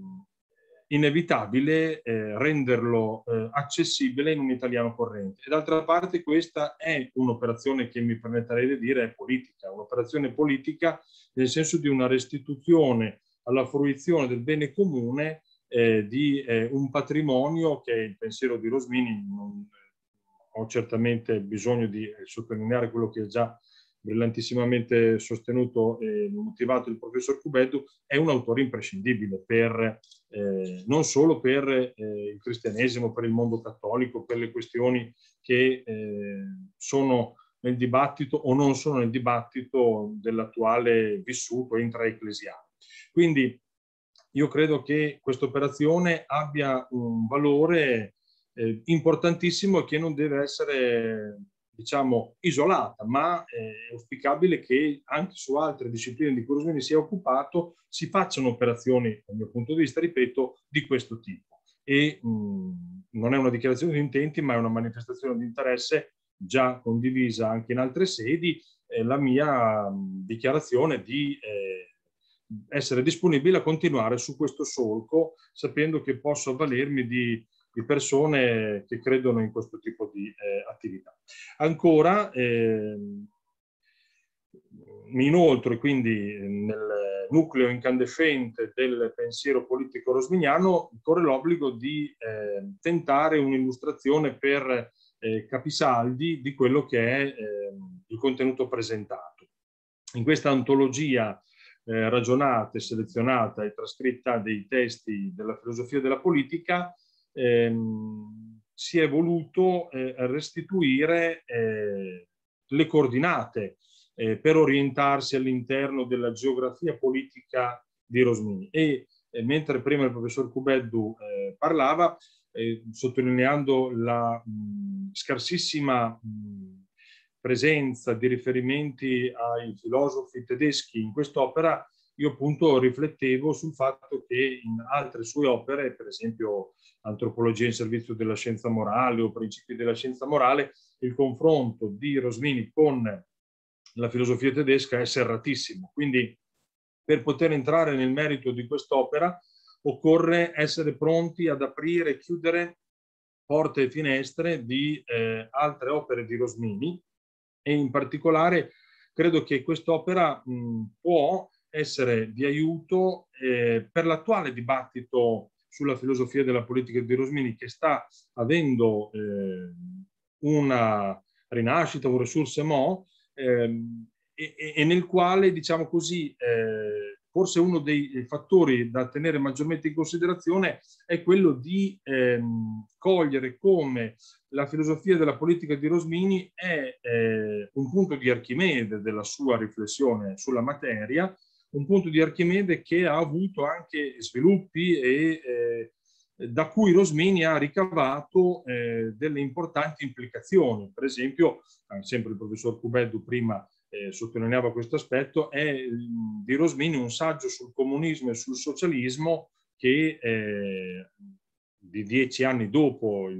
inevitabile eh, renderlo eh, accessibile in un italiano corrente. E d'altra parte questa è un'operazione che mi permetterei di dire è politica, un'operazione politica nel senso di una restituzione alla fruizione del bene comune eh, di eh, un patrimonio che il pensiero di Rosmini non, ho certamente bisogno di eh, sottolineare quello che è già brillantissimamente sostenuto e motivato il professor Cubeddu, è un autore imprescindibile per, eh, non solo per eh, il cristianesimo, per il mondo cattolico, per le questioni che eh, sono nel dibattito o non sono nel dibattito dell'attuale vissuto intraecclesiale. Quindi io credo che questa operazione abbia un valore eh, importantissimo e che non deve essere diciamo, isolata, ma eh, è auspicabile che anche su altre discipline di cui Rosmini è occupato si facciano operazioni, dal mio punto di vista, ripeto, di questo tipo. E mh, non è una dichiarazione di intenti, ma è una manifestazione di interesse già condivisa anche in altre sedi, eh, la mia mh, dichiarazione di eh, essere disponibile a continuare su questo solco, sapendo che posso avvalermi di di persone che credono in questo tipo di eh, attività. Ancora, eh, inoltre quindi nel nucleo incandescente del pensiero politico rosmignano corre l'obbligo di eh, tentare un'illustrazione per eh, capisaldi di quello che è eh, il contenuto presentato. In questa antologia eh, ragionata selezionata e trascritta dei testi della filosofia della politica ehm, si è voluto eh, restituire eh, le coordinate eh, per orientarsi all'interno della geografia politica di Rosmini. E eh, mentre prima il professor Cubeddu eh, parlava, eh, sottolineando la mh, scarsissima mh, presenza di riferimenti ai filosofi tedeschi in quest'opera, io appunto riflettevo sul fatto che in altre sue opere, per esempio Antropologia in servizio della scienza morale o Principi della scienza morale, il confronto di Rosmini con la filosofia tedesca è serratissimo. Quindi per poter entrare nel merito di quest'opera occorre essere pronti ad aprire e chiudere porte e finestre di eh, altre opere di Rosmini e in particolare credo che quest'opera mh, può essere di aiuto eh, per l'attuale dibattito sulla filosofia della politica di Rosmini che sta avendo eh, una rinascita, un risorsemò, ehm, e, e, nel quale, diciamo così, eh, forse uno dei fattori da tenere maggiormente in considerazione è quello di ehm, cogliere come la filosofia della politica di Rosmini è eh, un punto di Archimede della sua riflessione sulla materia un punto di Archimede che ha avuto anche sviluppi e eh, da cui Rosmini ha ricavato eh, delle importanti implicazioni. Per esempio, eh, sempre il professor Cubeddu prima eh, sottolineava questo aspetto, è mm, di Rosmini un saggio sul comunismo e sul socialismo che eh, di dieci anni dopo, il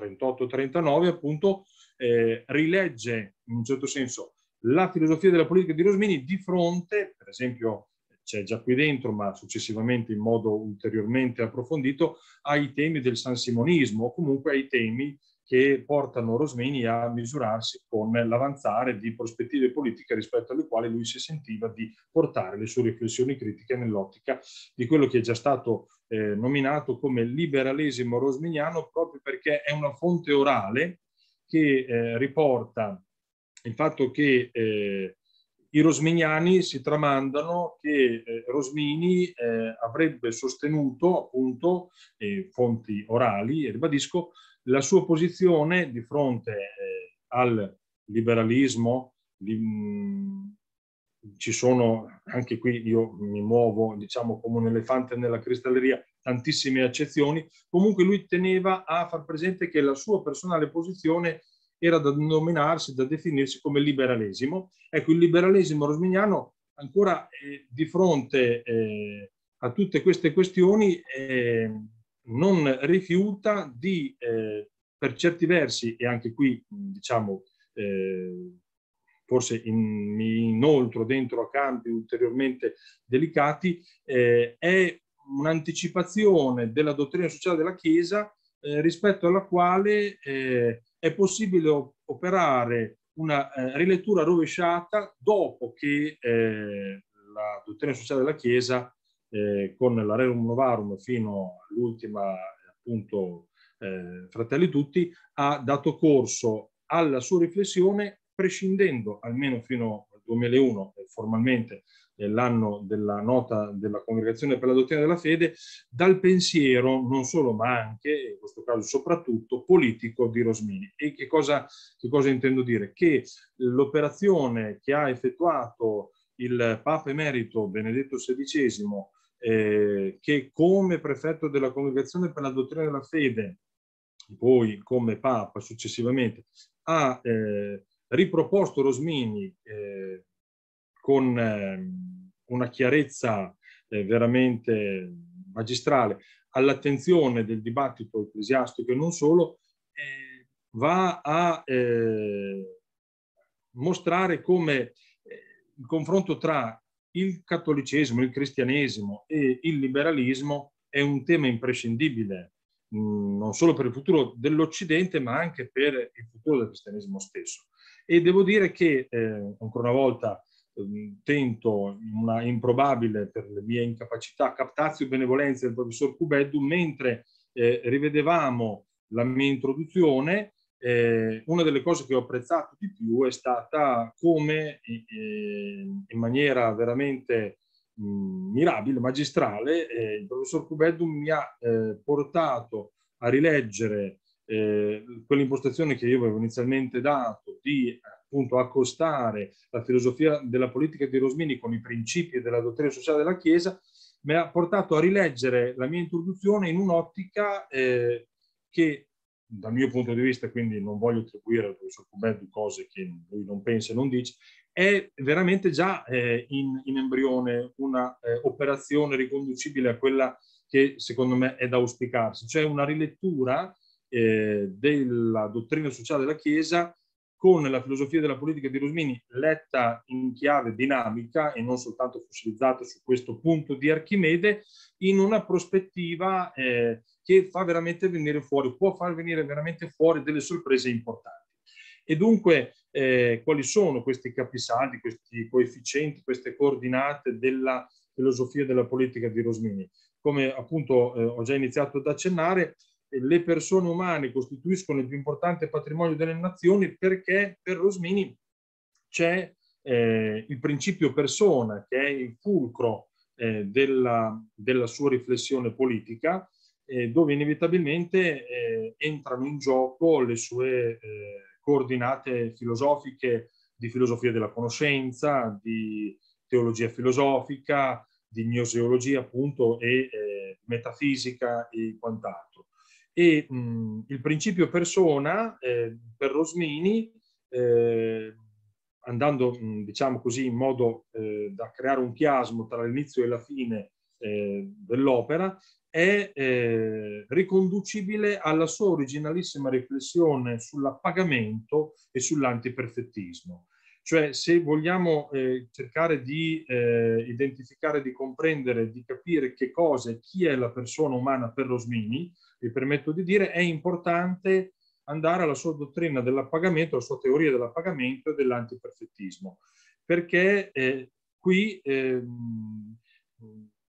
1838-39, mm, appunto, eh, rilegge in un certo senso la filosofia della politica di Rosmini di fronte, per esempio c'è già qui dentro, ma successivamente in modo ulteriormente approfondito, ai temi del sansimonismo o comunque ai temi che portano Rosmini a misurarsi con l'avanzare di prospettive politiche rispetto alle quali lui si sentiva di portare le sue riflessioni critiche nell'ottica di quello che è già stato eh, nominato come liberalesimo rosminiano proprio perché è una fonte orale che eh, riporta il fatto che eh, i rosminiani si tramandano che eh, Rosmini eh, avrebbe sostenuto, appunto, fonti orali, ribadisco, la sua posizione di fronte eh, al liberalismo, li, mh, mm, ci sono, anche qui io mi muovo diciamo come un elefante nella cristalleria, tantissime accezioni, comunque lui teneva a far presente che la sua personale posizione era da denominarsi, da definirsi come liberalesimo. Ecco, il liberalesimo rosmignano ancora eh, di fronte eh, a tutte queste questioni eh, non rifiuta di, eh, per certi versi, e anche qui diciamo eh, forse in, mi inoltro dentro a campi ulteriormente delicati, eh, è un'anticipazione della dottrina sociale della Chiesa rispetto alla quale eh, è possibile operare una eh, rilettura rovesciata dopo che eh, la dottrina sociale della Chiesa, eh, con la Rerum Novarum fino all'ultima, appunto, eh, Fratelli Tutti, ha dato corso alla sua riflessione prescindendo, almeno fino al 2001 eh, formalmente, l'anno della nota della Congregazione per la Dottrina della Fede, dal pensiero non solo ma anche, in questo caso soprattutto, politico di Rosmini. E che cosa, che cosa intendo dire? Che l'operazione che ha effettuato il Papa Emerito Benedetto XVI, eh, che come prefetto della Congregazione per la Dottrina della Fede, poi come Papa successivamente, ha eh, riproposto Rosmini eh, con eh, una chiarezza eh, veramente magistrale all'attenzione del dibattito ecclesiastico e non solo, eh, va a eh, mostrare come eh, il confronto tra il cattolicesimo, il cristianesimo e il liberalismo è un tema imprescindibile non solo per il futuro dell'Occidente, ma anche per il futuro del cristianesimo stesso. E devo dire che, eh, ancora una volta, Ehm, tento una improbabile per le mie incapacità captazio e benevolenza del professor Cubeddu mentre eh, rivedevamo la mia introduzione eh, una delle cose che ho apprezzato di più è stata come eh, eh in maniera veramente mh, mirabile, magistrale, eh, il professor Cubeddu mi ha eh, portato a rileggere quell'impostazione che io avevo inizialmente dato di appunto accostare la filosofia della politica di Rosmini con i principi della dottrina sociale della Chiesa, mi ha portato a rileggere la mia introduzione in un'ottica eh, che dal mio punto di vista, quindi non voglio attribuire al professor Cuberti cose che lui non pensa e non dice, è veramente già eh, in, in, embrione un'operazione eh, riconducibile a quella che secondo me è da auspicarsi, cioè una rilettura eh, della dottrina sociale della Chiesa con la filosofia della politica di Rosmini letta in chiave dinamica e non soltanto fossilizzata su questo punto di Archimede, in una prospettiva eh, che fa veramente venire fuori, può far venire veramente fuori delle sorprese importanti. E dunque eh, quali sono questi capisaldi, questi coefficienti, queste coordinate della filosofia della politica di Rosmini? Come appunto eh, ho già iniziato ad accennare, le persone umane costituiscono il più importante patrimonio delle nazioni perché per Rosmini c'è eh, il principio persona che è il fulcro eh, della, della, sua riflessione politica eh, dove inevitabilmente eh, entrano in gioco le sue eh, coordinate filosofiche di filosofia della conoscenza, di teologia filosofica, di gnoseologia appunto e eh, metafisica e quant'altro. E mh, mhmm, il principio persona eh, per Rosmini, eh, andando mh, mhmm, diciamo così in modo eh, da creare un chiasmo tra l'inizio e la fine eh, dell'opera, è eh, riconducibile alla sua originalissima riflessione sull'appagamento e sull'antiperfettismo. Cioè, se vogliamo eh, cercare di eh, identificare, di comprendere, di capire che cosa e chi è la persona umana per Rosmini, mi permetto di dire, è importante andare alla sua dottrina dell'appagamento, alla sua teoria dell'appagamento e dell'antiperfettismo, perché eh, qui eh,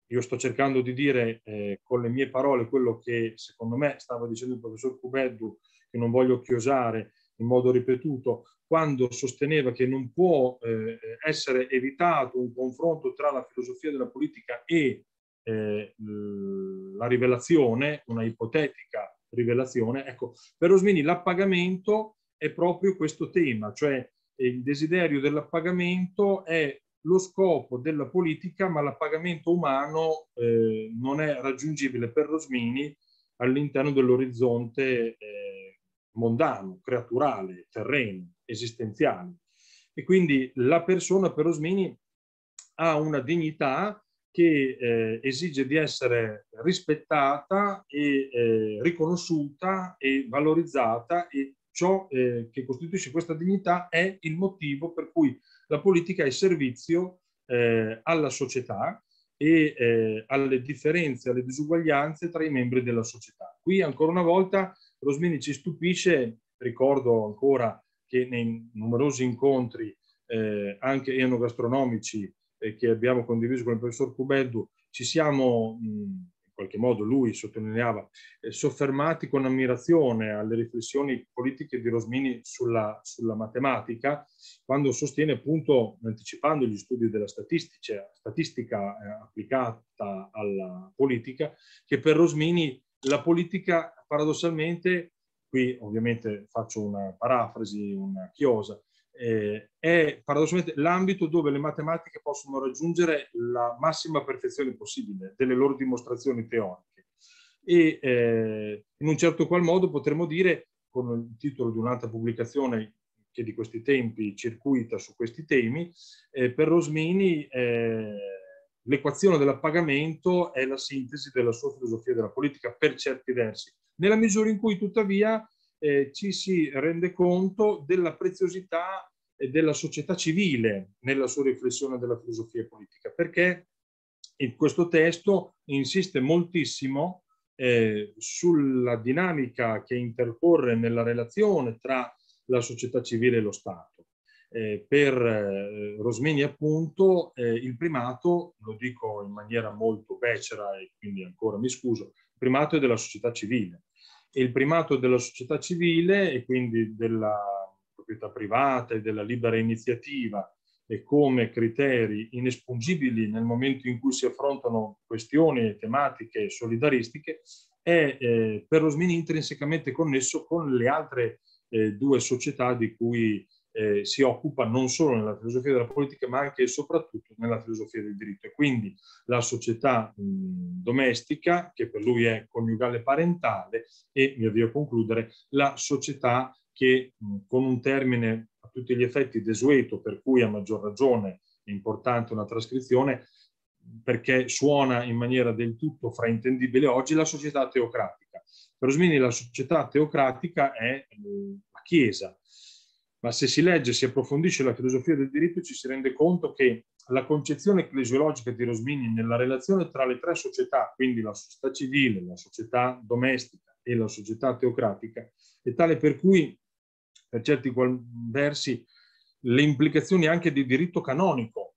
io sto cercando di dire eh, con le mie parole quello che secondo me stava dicendo il professor Cubeddu, che non voglio chiosare in modo ripetuto, quando sosteneva che non può eh, essere evitato un confronto tra la filosofia della politica e eh, la rivelazione, una ipotetica rivelazione. Ecco, per Rosmini l'appagamento è proprio questo tema, cioè eh, il desiderio dell'appagamento è lo scopo della politica, ma l'appagamento umano eh, non è raggiungibile per Rosmini all'interno dell'orizzonte eh, mondano, creaturale, terreno, esistenziale. E quindi la persona per Rosmini ha una dignità che eh, esige di essere rispettata e eh, riconosciuta e valorizzata e ciò eh, che costituisce questa dignità è il motivo per cui la politica è il servizio eh, alla società e eh, alle differenze, alle disuguaglianze tra i membri della società. Qui ancora una volta Rosmini ci stupisce, ricordo ancora che nei numerosi incontri eh, anche enogastronomici che abbiamo condiviso con il professor Cubeddu, ci siamo in qualche modo, lui sottolineava, eh, soffermati con ammirazione alle riflessioni politiche di Rosmini sulla, sulla matematica, quando sostiene appunto, anticipando gli studi della statistica, statistica eh, applicata alla politica, che per Rosmini la politica paradossalmente, qui ovviamente faccio una parafrasi, una chiosa, eh, è paradossalmente l'ambito dove le matematiche possono raggiungere la massima perfezione possibile delle loro dimostrazioni teoriche. E eh, in un certo qual modo potremmo dire, con il titolo di un'altra pubblicazione che di questi tempi circuita su questi temi, eh, per Rosmini eh, l'equazione dell'appagamento è la sintesi della sua filosofia della politica per certi versi, nella misura in cui tuttavia eh, ci si rende conto della preziosità della società civile nella sua riflessione della filosofia politica, perché in questo testo insiste moltissimo eh, sulla dinamica che intercorre nella relazione tra la società civile e lo Stato. Eh, per eh, Rosmini appunto eh, il primato, lo dico in maniera molto becera e quindi ancora mi scuso, il primato è della società civile il primato della società civile e quindi della proprietà privata e della libera iniziativa e come criteri inespungibili nel momento in cui si affrontano questioni e tematiche solidaristiche è eh, per lo SMIN intrinsecamente connesso con le altre eh, due società di cui eh, si occupa non solo nella filosofia della politica, ma anche e soprattutto nella filosofia del diritto. E quindi la società mh, domestica, che per lui è coniugale parentale, e mi avvio a concludere, la società che mh, con un termine a tutti gli effetti desueto, per cui a maggior ragione è importante una trascrizione, perché suona in maniera del tutto fraintendibile oggi, la società teocratica. Per Osmini la società teocratica è la Chiesa, ma se si legge, e si approfondisce la filosofia del diritto ci si rende conto che la concezione ecclesiologica di Rosmini nella relazione tra le tre società, quindi la società civile, la società domestica e la società teocratica, è tale per cui per certi versi le implicazioni anche di diritto canonico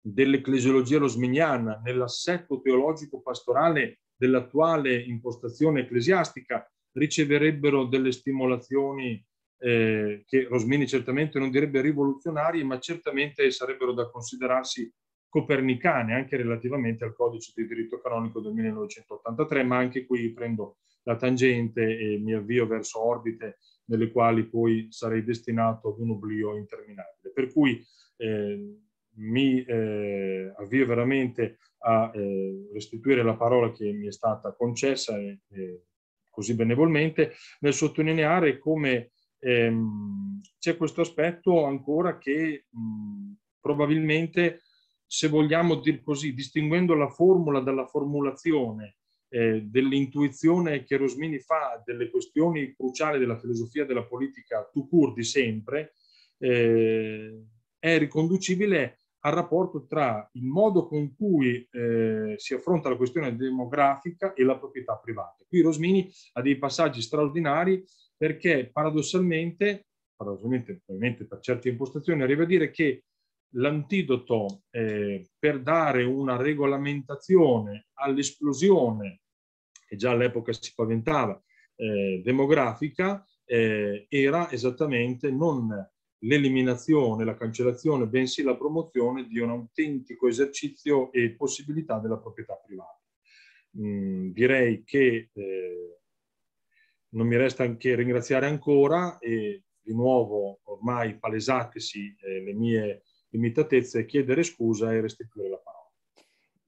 dell'ecclesiologia rosminiana nell'assetto teologico pastorale dell'attuale impostazione ecclesiastica riceverebbero delle stimolazioni eh, che Rosmini certamente non direbbe rivoluzionarie, ma certamente sarebbero da considerarsi copernicane anche relativamente al codice di diritto canonico del 1983, ma anche qui prendo la tangente e mi avvio verso orbite nelle quali poi sarei destinato ad un oblio interminabile. Per cui eh, mi eh, avvio veramente a eh, restituire la parola che mi è stata concessa eh, eh, così benevolmente nel sottolineare come ehm, c'è questo aspetto ancora che mh, probabilmente, se vogliamo dir così, distinguendo la formula dalla formulazione eh, dell'intuizione che Rosmini fa delle questioni cruciali della filosofia della politica to cure di sempre, eh, è riconducibile al rapporto tra il modo con cui eh, si affronta la questione demografica e la proprietà privata. Qui Rosmini ha dei passaggi straordinari perché paradossalmente, paradossalmente ovviamente per certe impostazioni, arriva a dire che l'antidoto eh, per dare una regolamentazione all'esplosione, che già all'epoca si paventava, eh, demografica, eh, era esattamente non l'eliminazione, la cancellazione, bensì la promozione di un autentico esercizio e possibilità della proprietà privata. Mm, direi che eh, non mi resta che ringraziare ancora e di nuovo ormai palesatesi eh, le mie limitatezze, chiedere scusa e restituire la parola.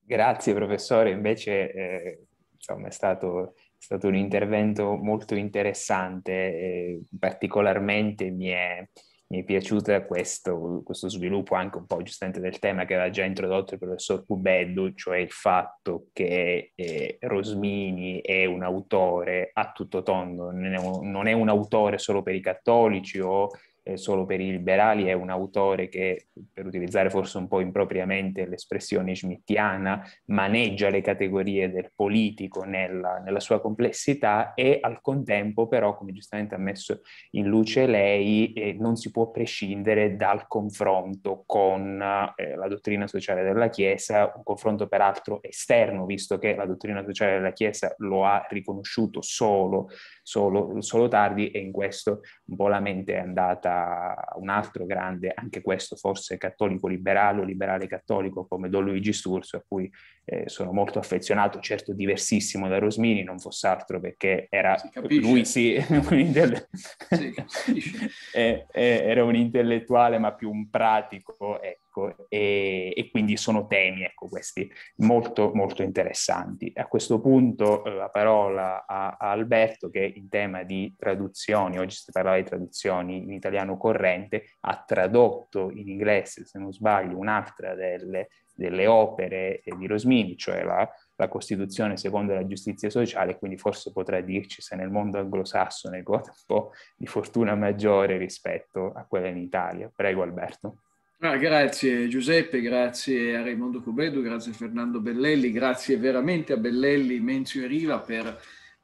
Grazie professore, invece eh, insomma, è, stato, è, stato, un intervento molto interessante, eh, particolarmente mi è, mi è piaciuto questo, questo, sviluppo anche un po' giustamente del tema che aveva già introdotto il professor Cubeddu, cioè il fatto che eh, Rosmini è un autore a tutto tondo, non è un, non è un autore solo per i cattolici o eh, solo per i liberali, è un autore che, per utilizzare forse un po' impropriamente l'espressione schmittiana, maneggia le categorie del politico nella, nella sua complessità e al contempo però, come giustamente ha messo in luce lei, eh, non si può prescindere dal confronto con eh, la dottrina sociale della Chiesa, un confronto peraltro esterno, visto che la dottrina sociale della Chiesa lo ha riconosciuto solo, solo, solo tardi e in questo un po' la mente è andata un altro grande, anche questo forse cattolico liberale o liberale cattolico come Don Luigi Sturzo, a cui eh, sono molto affezionato, certo diversissimo da Rosmini, non fosse altro perché era lui sì, <laughs> un intelle... si, <laughs> eh, eh, era un intellettuale ma più un pratico e ecco ecco, e, e, quindi sono temi ecco, questi molto, molto interessanti. A questo punto eh, la parola a, a Alberto che in tema di traduzioni, oggi si parlava di traduzioni in italiano corrente, ha tradotto in inglese, se non sbaglio, un'altra delle, delle opere eh, di Rosmini, cioè la, la Costituzione secondo la giustizia sociale, quindi forse potrà dirci se nel mondo anglosassone gode un po' di fortuna maggiore rispetto a quella in Italia. Prego Alberto. Ah, grazie Giuseppe, grazie a Raimondo Cubedo, grazie a Fernando Bellelli, grazie veramente a Bellelli, Menzio e Riva per,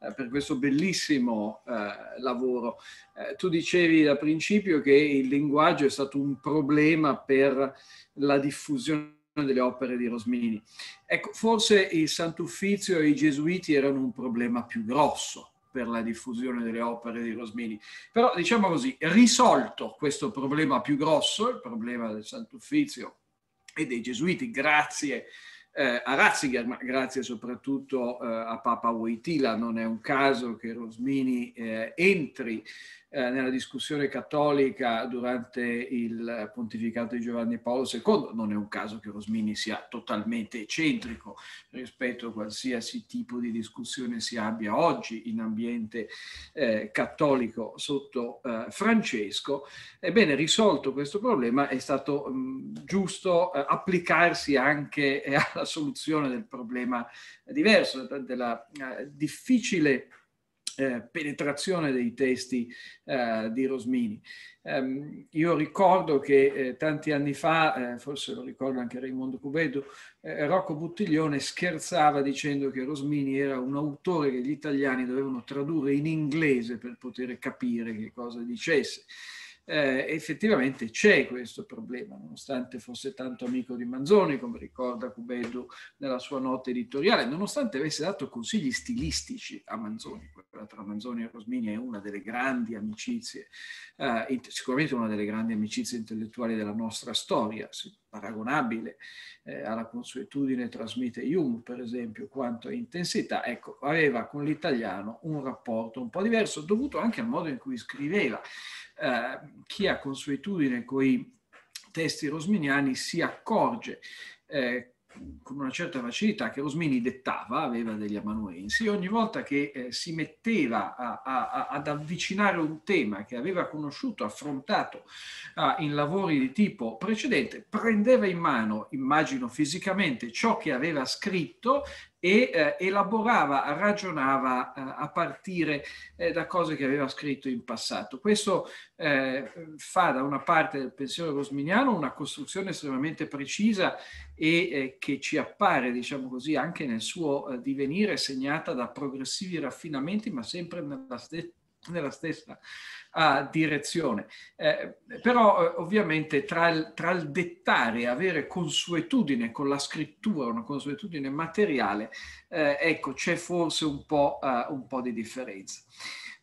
eh, per questo bellissimo eh, lavoro. Eh, tu dicevi da principio che il linguaggio è stato un problema per la diffusione delle opere di Rosmini. Ecco, forse il Sant'Uffizio e i Gesuiti erano un problema più grosso, per la diffusione delle opere di Rosmini. Però diciamo così, risolto questo problema più grosso, il problema del Sant'Uffizio e dei Gesuiti, grazie eh, a Ratzinger, ma grazie soprattutto eh, a Papa Wojtyla, non è un caso che Rosmini eh, entri eh, nella discussione cattolica durante il pontificato di Giovanni Paolo II. Non è un caso che Rosmini sia totalmente eccentrico rispetto a qualsiasi tipo di discussione si abbia oggi in ambiente eh, cattolico sotto eh, Francesco. Ebbene, risolto questo problema è stato mh, mm, giusto eh, applicarsi anche eh, alla soluzione del problema diverso, della eh, difficile eh, penetrazione dei testi eh, di Rosmini. Um, io ricordo che eh, tanti anni fa, eh, forse lo ricorda anche Raimondo Cubedo, eh, Rocco Buttiglione scherzava dicendo che Rosmini era un autore che gli italiani dovevano tradurre in inglese per poter capire che cosa dicesse eh, effettivamente c'è questo problema, nonostante fosse tanto amico di Manzoni, come ricorda Cubeddu nella sua nota editoriale, nonostante avesse dato consigli stilistici a Manzoni, quella tra Manzoni e Rosmini è una delle grandi amicizie, eh, sicuramente una delle grandi amicizie intellettuali della nostra storia, paragonabile eh, alla consuetudine trasmite Jung, per esempio, quanto a intensità, ecco, aveva con l'italiano un rapporto un po' diverso, dovuto anche al modo in cui scriveva. Ehm, chi ha consuetudine con i testi rosminiani si accorge eh, con una certa facilità che Rosmini dettava, aveva degli amanuensi, ogni volta che eh, si metteva a, a, ad avvicinare un tema che aveva conosciuto, affrontato ah, in lavori di tipo precedente, prendeva in mano, immagino fisicamente, ciò che aveva scritto e eh, elaborava, ragionava eh, a partire eh, da cose che aveva scritto in passato. Questo eh, fa da una parte del pensiero rosminiano una costruzione estremamente precisa e eh, che ci appare, diciamo così, anche nel suo eh, divenire segnata da progressivi raffinamenti, ma sempre nella stessa nella stessa ah, direzione. Eh, però eh, ovviamente tra il, tra il dettare avere consuetudine con la scrittura, una consuetudine materiale, eh, ecco c'è forse un po', uh, un po di differenza.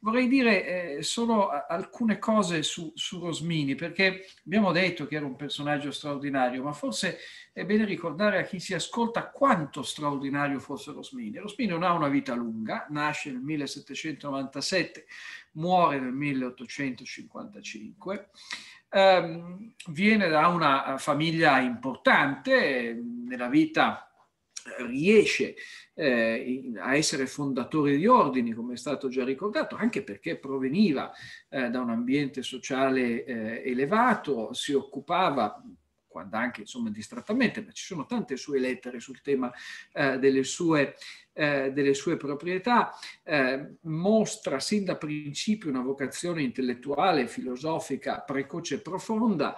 Vorrei dire eh, solo alcune cose su, su, Rosmini, perché abbiamo detto che era un personaggio straordinario, ma forse è bene ricordare a chi si ascolta quanto straordinario fosse Rosmini. Rosmini non ha una vita lunga, nasce nel 1797, muore nel 1855. Eh, viene da una eh, famiglia importante eh, nella vita riesce eh, a essere fondatore di ordini, come è stato già ricordato, anche perché proveniva eh, da un ambiente sociale eh, elevato, si occupava quando anche insomma distrattamente, ma ci sono tante sue lettere sul tema eh, delle sue, eh, delle, sue, proprietà, eh, mostra sin da principio una vocazione intellettuale, filosofica, precoce e profonda,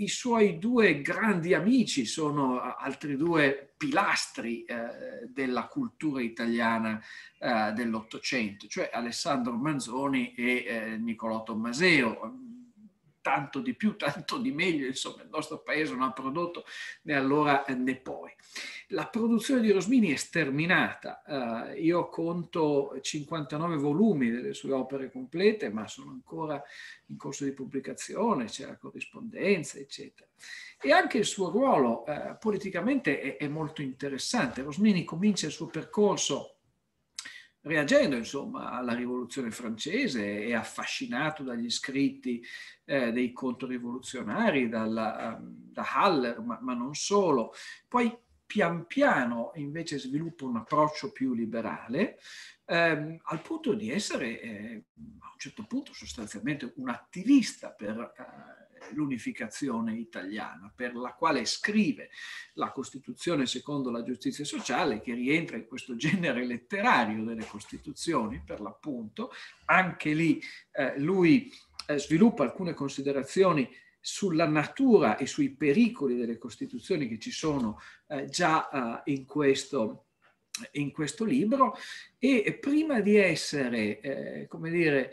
i suoi due grandi amici sono altri due pilastri eh, della cultura italiana eh, dell'Ottocento, cioè Alessandro Manzoni e eh, Niccolò Tommaseo tanto di più, tanto di meglio, insomma il nostro paese non ha prodotto né allora né poi. La produzione di Rosmini è sterminata, eh, io conto 59 volumi delle sue opere complete, ma sono ancora in corso di pubblicazione, c'è la corrispondenza, eccetera. E anche il suo ruolo eh, politicamente è, è molto interessante. Rosmini comincia il suo percorso reagendo insomma, alla rivoluzione francese e affascinato dagli scritti eh, dei controrivoluzionari, dalla, ehm, da Haller, ma, ma, non solo. Poi pian piano invece sviluppa un approccio più liberale, ehm, al punto di essere eh, a un certo punto sostanzialmente un attivista per eh, l'unificazione italiana, per la quale scrive la Costituzione secondo la giustizia sociale, che rientra in questo genere letterario delle Costituzioni, per l'appunto. Anche lì eh, lui eh, sviluppa alcune considerazioni sulla natura e sui pericoli delle Costituzioni che ci sono eh, già eh, in questo in questo libro e prima di essere, eh, come dire,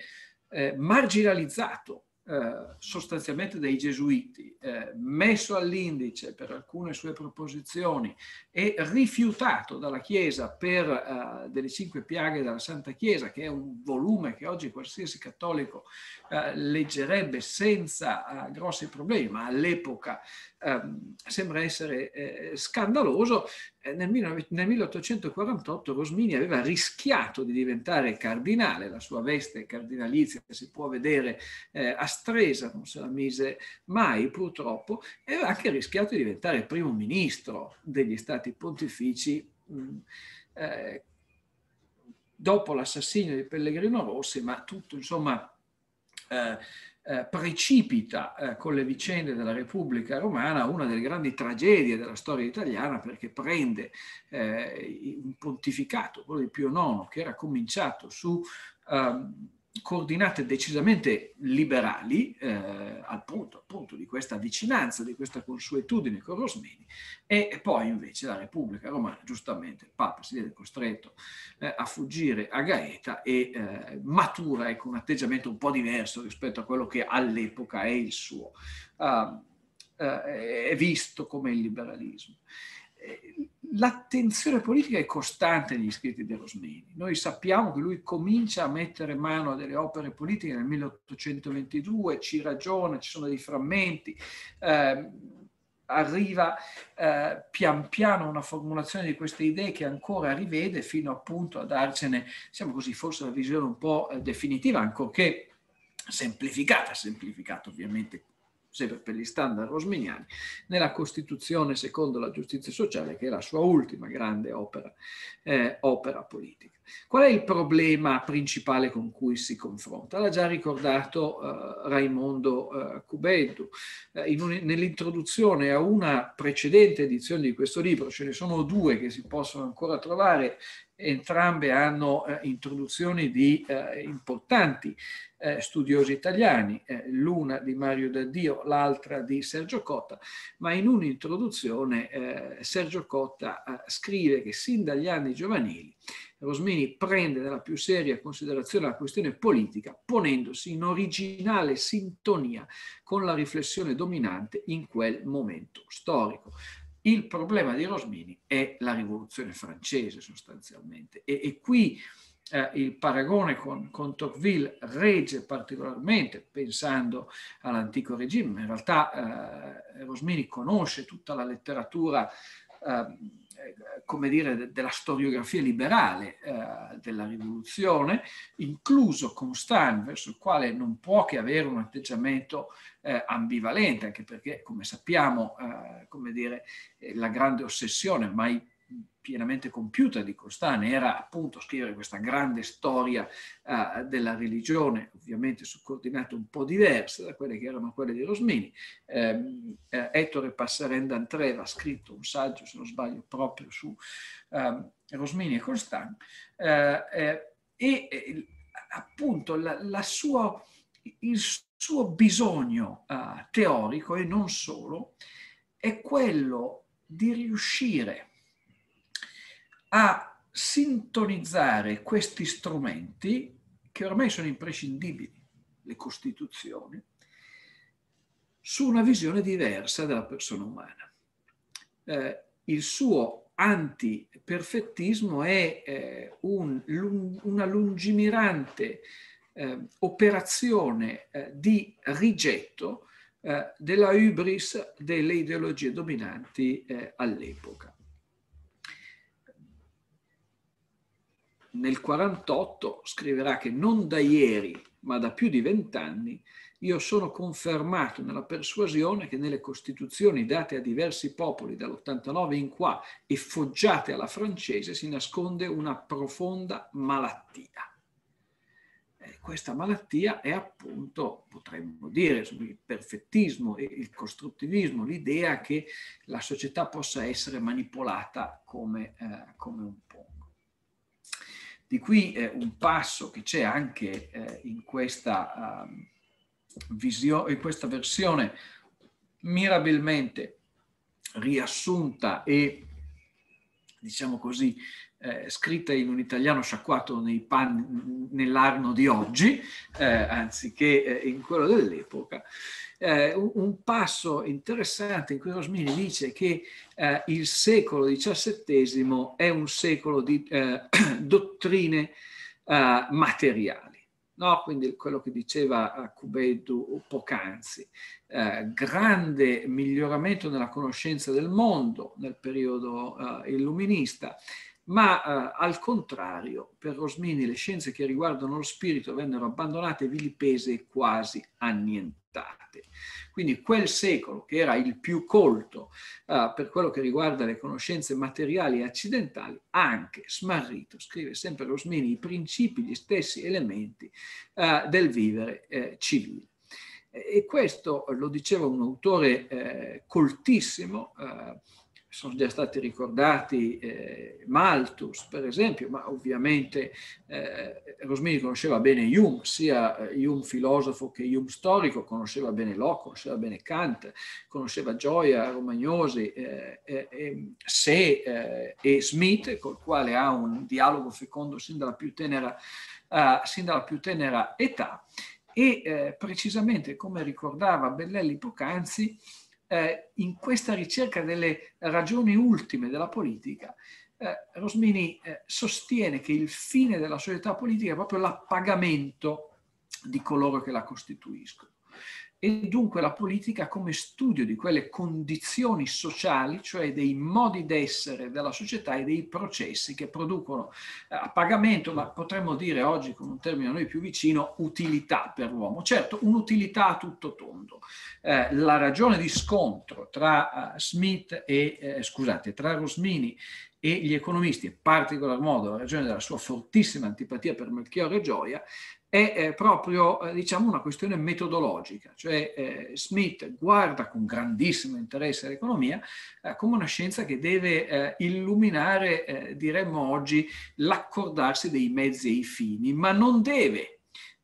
eh, marginalizzato eh, sostanzialmente dai gesuiti, eh, messo all'indice per alcune sue proposizioni e rifiutato dalla Chiesa per eh, delle cinque piaghe della Santa Chiesa, che è un volume che oggi qualsiasi cattolico eh, leggerebbe senza eh, grossi problemi, ma all'epoca ehm, sembra essere scandaloso, eh, nel, 1848 Rosmini aveva rischiato di diventare cardinale, la sua veste cardinalizia si può vedere eh, a stresa, non se la mise mai purtroppo, e aveva anche rischiato di diventare primo ministro degli stati pontifici mh, mm, eh, dopo l'assassinio di Pellegrino Rossi, ma tutto insomma... Eh, eh, precipita eh, con le vicende della Repubblica Romana una delle grandi tragedie della storia italiana perché prende eh, un pontificato, quello di Pio IX, che era cominciato su ehm, coordinate decisamente liberali, eh, al punto appunto di questa vicinanza, di questa consuetudine con Rosmini, e poi invece la Repubblica Romana, giustamente il Papa si vede costretto eh, a fuggire a Gaeta e eh, matura ecco, un atteggiamento un po' diverso rispetto a quello che all'epoca è il suo, uh, uh, è visto come il liberalismo eh, l'attenzione politica è costante negli scritti di Rosmini. Noi sappiamo che lui comincia a mettere mano a delle opere politiche nel 1822, ci ragiona, ci sono dei frammenti, eh, arriva eh, pian piano a una formulazione di queste idee che ancora rivede fino appunto a darcene, diciamo così, forse la visione un po' eh, definitiva, ancorché semplificata, semplificata ovviamente sempre per gli standard rosminiani, nella Costituzione secondo la giustizia sociale, che è la sua ultima grande opera, eh, opera politica. Qual è il problema principale con cui si confronta? L'ha già ricordato eh, Raimondo eh, Cubeddu. Eh, nell'introduzione a una precedente edizione di questo libro, ce ne sono due che si possono ancora trovare entrambe hanno eh, introduzioni di eh, importanti eh, studiosi italiani, eh, l'una di Mario D'Addio, l'altra di Sergio Cotta, ma in un'introduzione eh, Sergio Cotta eh, scrive che sin dagli anni giovanili Rosmini prende nella più seria considerazione la questione politica, ponendosi in originale sintonia con la riflessione dominante in quel momento storico il problema di Rosmini è la rivoluzione francese sostanzialmente e, e qui eh, il paragone con, con, Tocqueville regge particolarmente pensando all'antico regime, in realtà eh, Rosmini conosce tutta la letteratura eh, come dire, della storiografia liberale eh, della rivoluzione, incluso Constant, verso il quale non può che avere un atteggiamento eh, ambivalente, anche perché, come sappiamo, eh, come dire, eh, la grande ossessione mai pienamente compiuta di Costane era appunto scrivere questa grande storia uh, della religione, ovviamente su coordinate un po' diverse da quelle che erano quelle di Rosmini. Um, uh, Ettore Passarenda Antreva ha scritto un saggio, se non sbaglio, proprio su um, Rosmini e Costane, eh, eh e appunto la, la sua, il suo bisogno teorico, e non solo, è quello di riuscire a sintonizzare questi strumenti che ormai sono imprescindibili, le costituzioni, su una visione diversa della persona umana. Eh, il suo antiperfettismo è eh, un, una lungimirante eh, operazione eh, di rigetto eh, della hubris delle ideologie dominanti eh, all'epoca. nel 48 scriverà che non da ieri, ma da più di vent'anni, io sono confermato nella persuasione che nelle costituzioni date a diversi popoli dall'89 in qua e foggiate alla francese si nasconde una profonda malattia. Eh, questa malattia è appunto, potremmo dire, il perfettismo e il costruttivismo, l'idea che la società possa essere manipolata come, eh, come un ponte. Di qui eh, un passo che c'è anche eh, in, questa, um, visio- in questa versione mirabilmente riassunta e, diciamo così, eh, scritta in un italiano sciacquato nei pan- nell'arno di oggi, eh, anziché eh, in quello dell'epoca, eh, un, un, passo interessante in cui Rosmini dice che eh, il secolo XVII è un secolo di eh, <clears throat> dottrine eh, materiali. No? Quindi quello che diceva eh, Cubeddu poc'anzi, eh, grande miglioramento nella conoscenza del mondo nel periodo illuminista, ma eh, al contrario per Rosmini le scienze che riguardano lo spirito vennero abbandonate, vilipese e quasi annientate. Quindi quel secolo che era il più colto eh, per quello che riguarda le conoscenze materiali e accidentali, anche smarrito, scrive sempre Rosmini, i principi, gli stessi elementi eh, del vivere eh, civile. E questo lo diceva un autore eh, coltissimo eh, sono già stati ricordati eh, Malthus, per esempio, ma ovviamente eh, Rosmini conosceva bene Hume, sia eh, Hume filosofo che Hume storico, conosceva bene Locke, conosceva bene Kant, conosceva Gioia, Romagnosi, eh, eh, Se e Smith, col quale ha un dialogo fecondo sin dalla più tenera, eh, sin dalla più tenera età. E eh, precisamente, come ricordava Bellelli poc'anzi, eh, in questa ricerca delle ragioni ultime della politica, eh, Rosmini eh, sostiene che il fine della società politica è proprio l'appagamento di coloro che la costituiscono e dunque la politica come studio di quelle condizioni sociali, cioè dei modi d'essere della società e dei processi che producono eh, a pagamento, ma potremmo dire oggi con un termine a noi più vicino, utilità per l'uomo. Certo, un'utilità a tutto tondo. Eh, la ragione di scontro tra uh, Smith e, eh, scusate, tra Rosmini e gli economisti, in particolar modo la ragione della sua fortissima antipatia per Melchiorre Gioia, è eh, proprio eh, diciamo, una questione metodologica, cioè eh, Smith guarda con grandissimo interesse l'economia eh, come una scienza che deve eh, illuminare, eh, diremmo oggi, l'accordarsi dei mezzi e i fini, ma non deve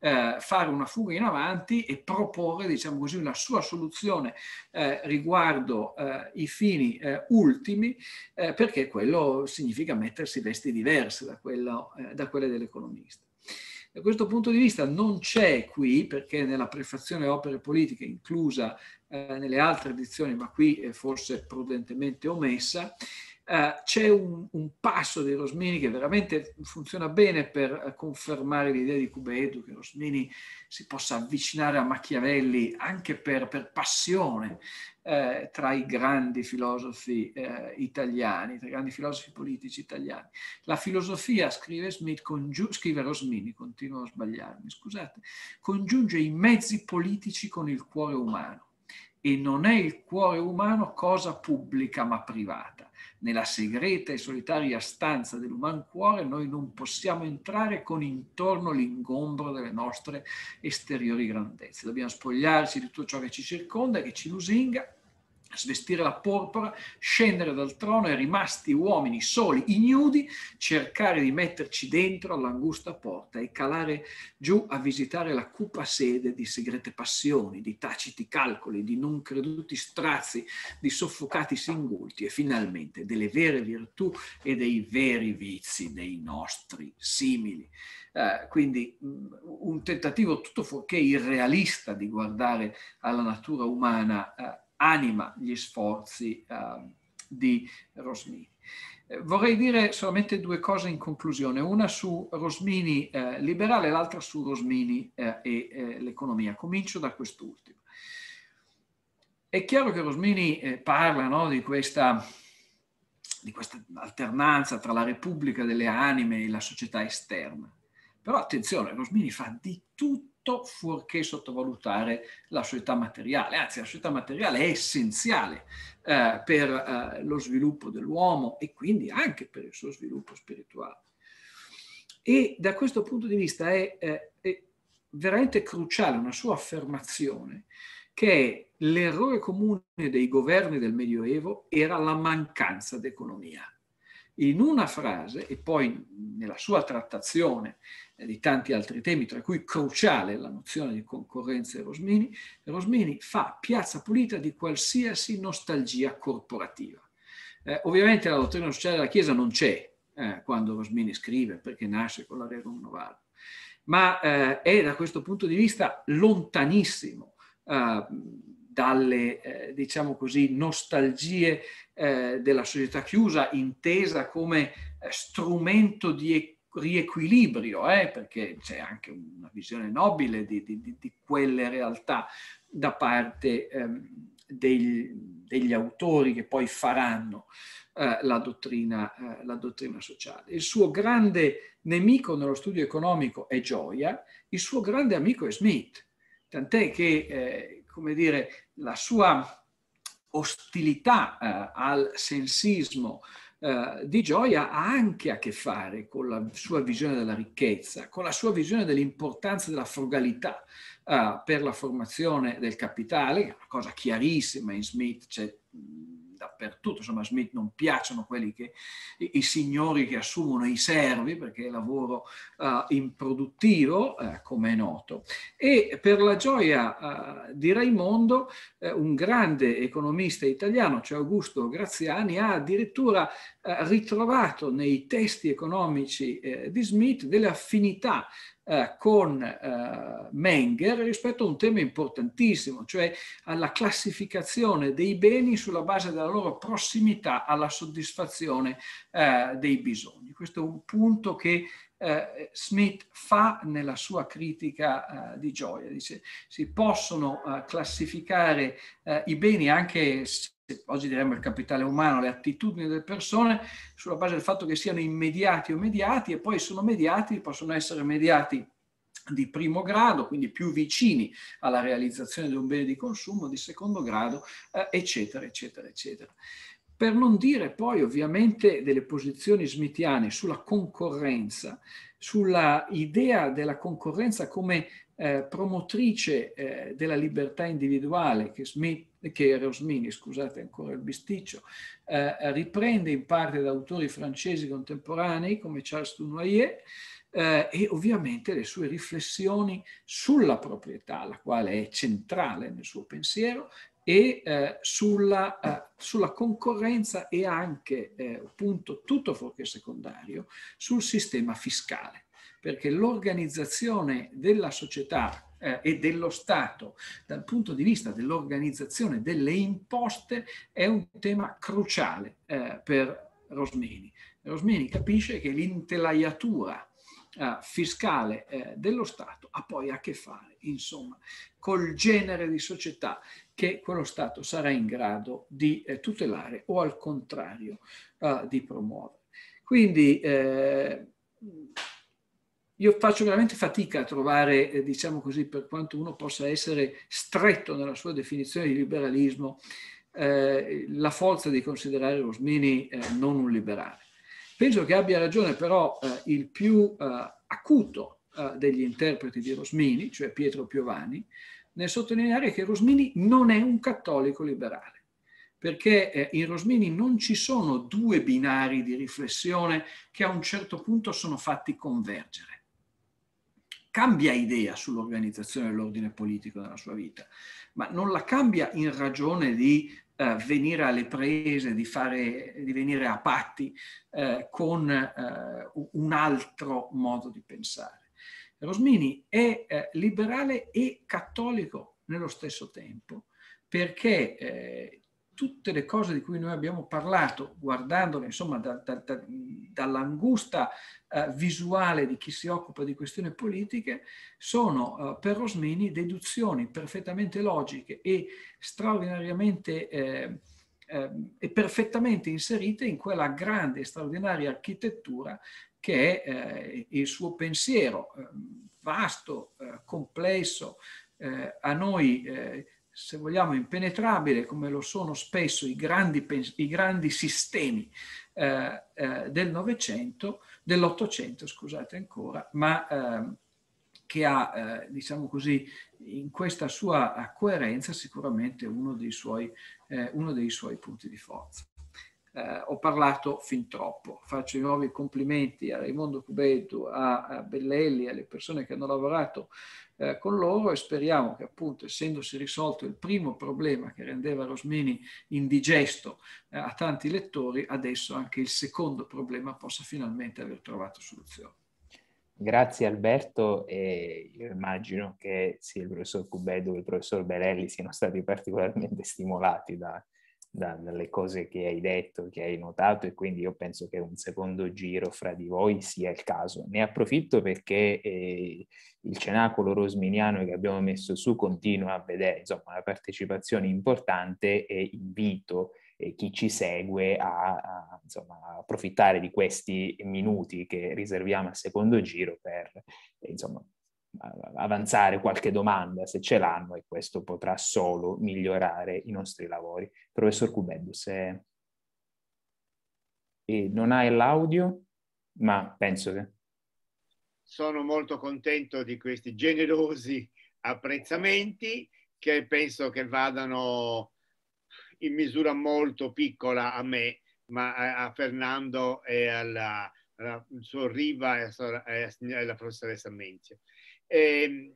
fare una fuga in avanti e proporre, diciamo così, una sua soluzione riguardo i fini ultimi, perché quello significa mettersi vesti diverse da, quello, da quelle dell'economista. Da questo punto di vista non c'è qui, perché nella prefazione opere politiche inclusa eh, nelle altre edizioni, ma qui è eh, forse prudentemente omessa, eh, c'è un, un, passo di Rosmini che veramente funziona bene per eh, confermare l'idea di Cubedu, che Rosmini si possa avvicinare a Machiavelli anche per, per passione eh, tra i grandi filosofi eh, italiani, tra i grandi filosofi politici italiani. La filosofia, scrive, Smith, congiu- scrive Rosmini, continuo a sbagliarmi, scusate, congiunge i mezzi politici con il cuore umano e non è il cuore umano cosa pubblica ma privata nella segreta e solitaria stanza dell'uman cuore noi non possiamo entrare con intorno l'ingombro delle nostre esteriori grandezze. Dobbiamo spogliarci di tutto ciò che ci circonda, che ci lusinga, svestire la porpora, scendere dal trono e rimasti uomini soli, ignudi, cercare di metterci dentro all'angusta porta e calare giù a visitare la cupa sede di segrete passioni, di taciti calcoli, di non creduti strazi, di soffocati singulti e finalmente delle vere virtù e dei veri vizi dei nostri simili. Eh, quindi mh, mm, un tentativo tutto fuorché irrealista di guardare alla natura umana eh, anima gli sforzi uh, di Rosmini. Eh, vorrei dire solamente due cose in conclusione, una su Rosmini eh, liberale e l'altra su Rosmini eh, e eh, l'economia. Comincio da quest'ultimo. È chiaro che Rosmini eh, parla no, di, questa, di questa alternanza tra la Repubblica delle anime e la società esterna. Però attenzione, Rosmini fa di tutto tutto fuorché sottovalutare la società materiale, anzi la società materiale è essenziale eh, per eh, lo sviluppo dell'uomo e quindi anche per il suo sviluppo spirituale. E da questo punto di vista è, è, è veramente cruciale una sua affermazione che è l'errore comune dei governi del Medioevo era la mancanza d'economia. In una frase, e poi nella sua trattazione eh, di tanti altri temi, tra cui cruciale la nozione di concorrenza di Rosmini, Rosmini fa piazza pulita di qualsiasi nostalgia corporativa. Eh, ovviamente la dottrina sociale della Chiesa non c'è eh, quando Rosmini scrive, perché nasce con la Rerum Novale, ma eh, è da questo punto di vista lontanissimo eh, dalle, eh, diciamo così, nostalgie eh, della società chiusa, intesa come eh, strumento di riequilibrio, eh, perché c'è anche una visione nobile di, di, di quelle realtà da parte ehm, dei, degli autori che poi faranno eh, la, dottrina, eh, la, dottrina, sociale. Il suo grande nemico nello studio economico è Gioia, il suo grande amico è Smith, tant'è che, eh, come dire, la sua ostilità eh, al sensismo eh, di gioia ha anche a che fare con la sua visione della ricchezza, con la sua visione dell'importanza della frugalità eh, per la formazione del capitale, che è una cosa chiarissima in Smith, c'è cioè, dappertutto, insomma a Smith non piacciono quelli che, i, i signori che assumono i servi perché è lavoro uh, improduttivo, uh, come è noto. E per la gioia uh, di Raimondo, un grande economista italiano, cioè Augusto Graziani, ha addirittura ritrovato nei testi economici di Smith delle affinità eh, con eh, Menger rispetto a un tema importantissimo, cioè alla classificazione dei beni sulla base della loro prossimità alla soddisfazione eh, dei bisogni. Questo è un punto che eh, Smith fa nella sua critica eh, di gioia. Dice, si possono eh, classificare eh, i beni anche oggi diremmo il capitale umano, le attitudini delle persone, sulla base del fatto che siano immediati o mediati e poi sono mediati, possono essere mediati di primo grado, quindi più vicini alla realizzazione di un bene di consumo, di secondo grado, eh, eccetera, eccetera, eccetera. Per non dire poi ovviamente delle posizioni smitiane sulla concorrenza, sulla idea della concorrenza come eh, promotrice eh, della libertà individuale che, Smith, che Rosmini, scusate ancora il bisticcio, eh, riprende in parte da autori francesi contemporanei come Charles Dunoyer eh, e ovviamente le sue riflessioni sulla proprietà, la quale è centrale nel suo pensiero, e eh, sulla, eh, sulla, concorrenza e anche, eh, appunto, tutto fuorché secondario, sul sistema fiscale, perché l'organizzazione della società eh, e dello Stato dal punto di vista dell'organizzazione delle imposte è un tema cruciale eh, per Rosmini. Rosmini capisce che l'intelaiatura Uh, eh, fiscale eh, dello Stato ha poi a che fare, insomma, col genere di società che quello Stato sarà in grado di eh, tutelare o al contrario eh, di promuovere. Quindi eh, io faccio veramente fatica a trovare, eh, diciamo così, per quanto uno possa essere stretto nella sua definizione di liberalismo, eh, la forza di considerare Rosmini eh, non un liberale. Penso che abbia ragione però il più acuto degli interpreti di Rosmini, cioè Pietro Piovani, nel sottolineare che Rosmini non è un cattolico liberale perché eh, in Rosmini non ci sono due binari di riflessione che a un certo punto sono fatti convergere. Cambia idea sull'organizzazione dell'ordine politico nella sua vita, ma non la cambia in ragione di eh, venire alle prese, di, fare, di venire a patti eh, con eh, un altro modo di pensare Rosmini è eh, liberale e cattolico nello stesso tempo, perché eh, tutte le cose di cui noi abbiamo parlato, guardandole insomma da, da, da, dall'angusta eh, visuale di chi si occupa di questioni politiche, sono eh, per Rosmini deduzioni perfettamente logiche e straordinariamente eh, eh e perfettamente inserite in quella grande e straordinaria architettura che è eh, il suo pensiero eh, vasto, eh, complesso, a noi se vogliamo, impenetrabile, come lo sono spesso i grandi, i grandi sistemi eh, eh, del Novecento, dell'Ottocento, scusate ancora, ma eh, che ha, diciamo così, in questa sua coerenza sicuramente uno dei suoi, uno dei suoi punti di forza eh, ho parlato fin troppo. Faccio i nuovi complimenti a Raimondo Cubetto, a, a Bellelli, alle persone che hanno lavorato eh, con loro e speriamo che appunto essendosi risolto il primo problema che rendeva Rosmini indigesto eh, a tanti lettori, adesso anche il secondo problema possa finalmente aver trovato soluzione. Grazie Alberto e io immagino che sia il professor Cubedo e il professor Berelli siano stati particolarmente stimolati da, da, dalle cose che hai detto, che hai notato e quindi io penso che un secondo giro fra di voi sia il caso. Ne approfitto perché eh, il cenacolo rosminiano che abbiamo messo su continua a vedere insomma, una partecipazione importante e invito eh, chi ci segue a, a insomma, approfittare di questi minuti che riserviamo al secondo giro per eh, insomma, avanzare qualche domanda se ce l'hanno e questo potrà solo migliorare i nostri lavori. Professor Cubeddu, se eh, e non hai l'audio, ma penso che... Sono molto contento di questi generosi apprezzamenti che penso che vadano in misura molto piccola a me, ma a, Fernando e al suo Riva e alla, alla professoressa Menzio. Eh,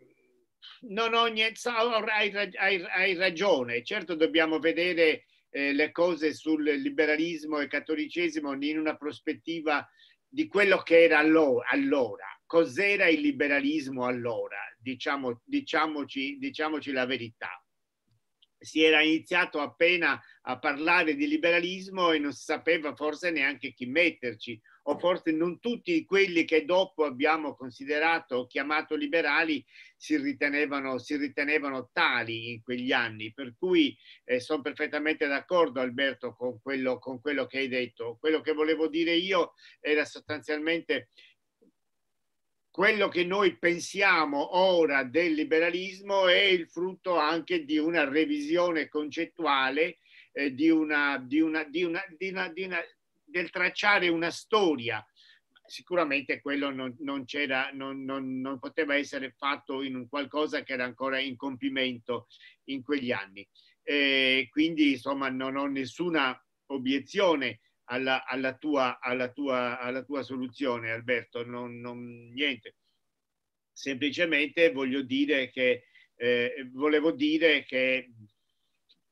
non ho niente, hai, hai, hai, ragione, certo dobbiamo vedere eh, le cose sul liberalismo e cattolicesimo in una prospettiva di quello che era allora. allora. Cos'era il liberalismo allora? Diciamo, diciamoci, diciamoci la verità si era iniziato appena a parlare di liberalismo e non si sapeva forse neanche chi metterci, o forse non tutti quelli che dopo abbiamo considerato o chiamato liberali si ritenevano, si ritenevano tali in quegli anni. Per cui eh, sono perfettamente d'accordo Alberto con quello, con quello, che hai detto. Quello che volevo dire io era sostanzialmente quello che noi pensiamo ora del liberalismo è il frutto anche di una revisione concettuale, eh, di una, di una, di una, del tracciare una storia. Sicuramente quello non, non, non, non, poteva essere fatto in un qualcosa che era ancora in compimento in quegli anni. Eh, quindi insomma non ho nessuna obiezione alla, alla, tua, alla, tua, alla tua, soluzione, Alberto. Non, non, niente. Semplicemente voglio dire che eh, volevo dire che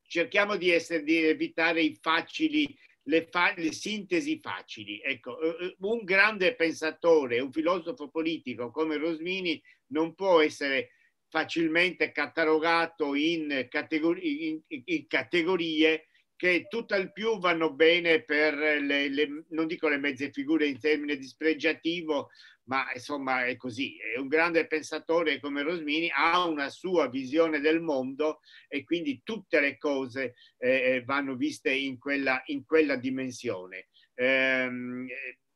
cerchiamo di, essere, di evitare i facili, le, fa, le, sintesi facili. Ecco, eh, eh, un grande pensatore, un filosofo politico come Rosmini non può essere facilmente catalogato in, categori, in, in categorie che tutt'al più vanno bene per le, le, non dico le mezze figure in termini dispregiativo, ma insomma è così. È un grande pensatore come Rosmini, ha una sua visione del mondo e quindi tutte le cose eh, eh vanno viste in quella, in quella dimensione. Ehm,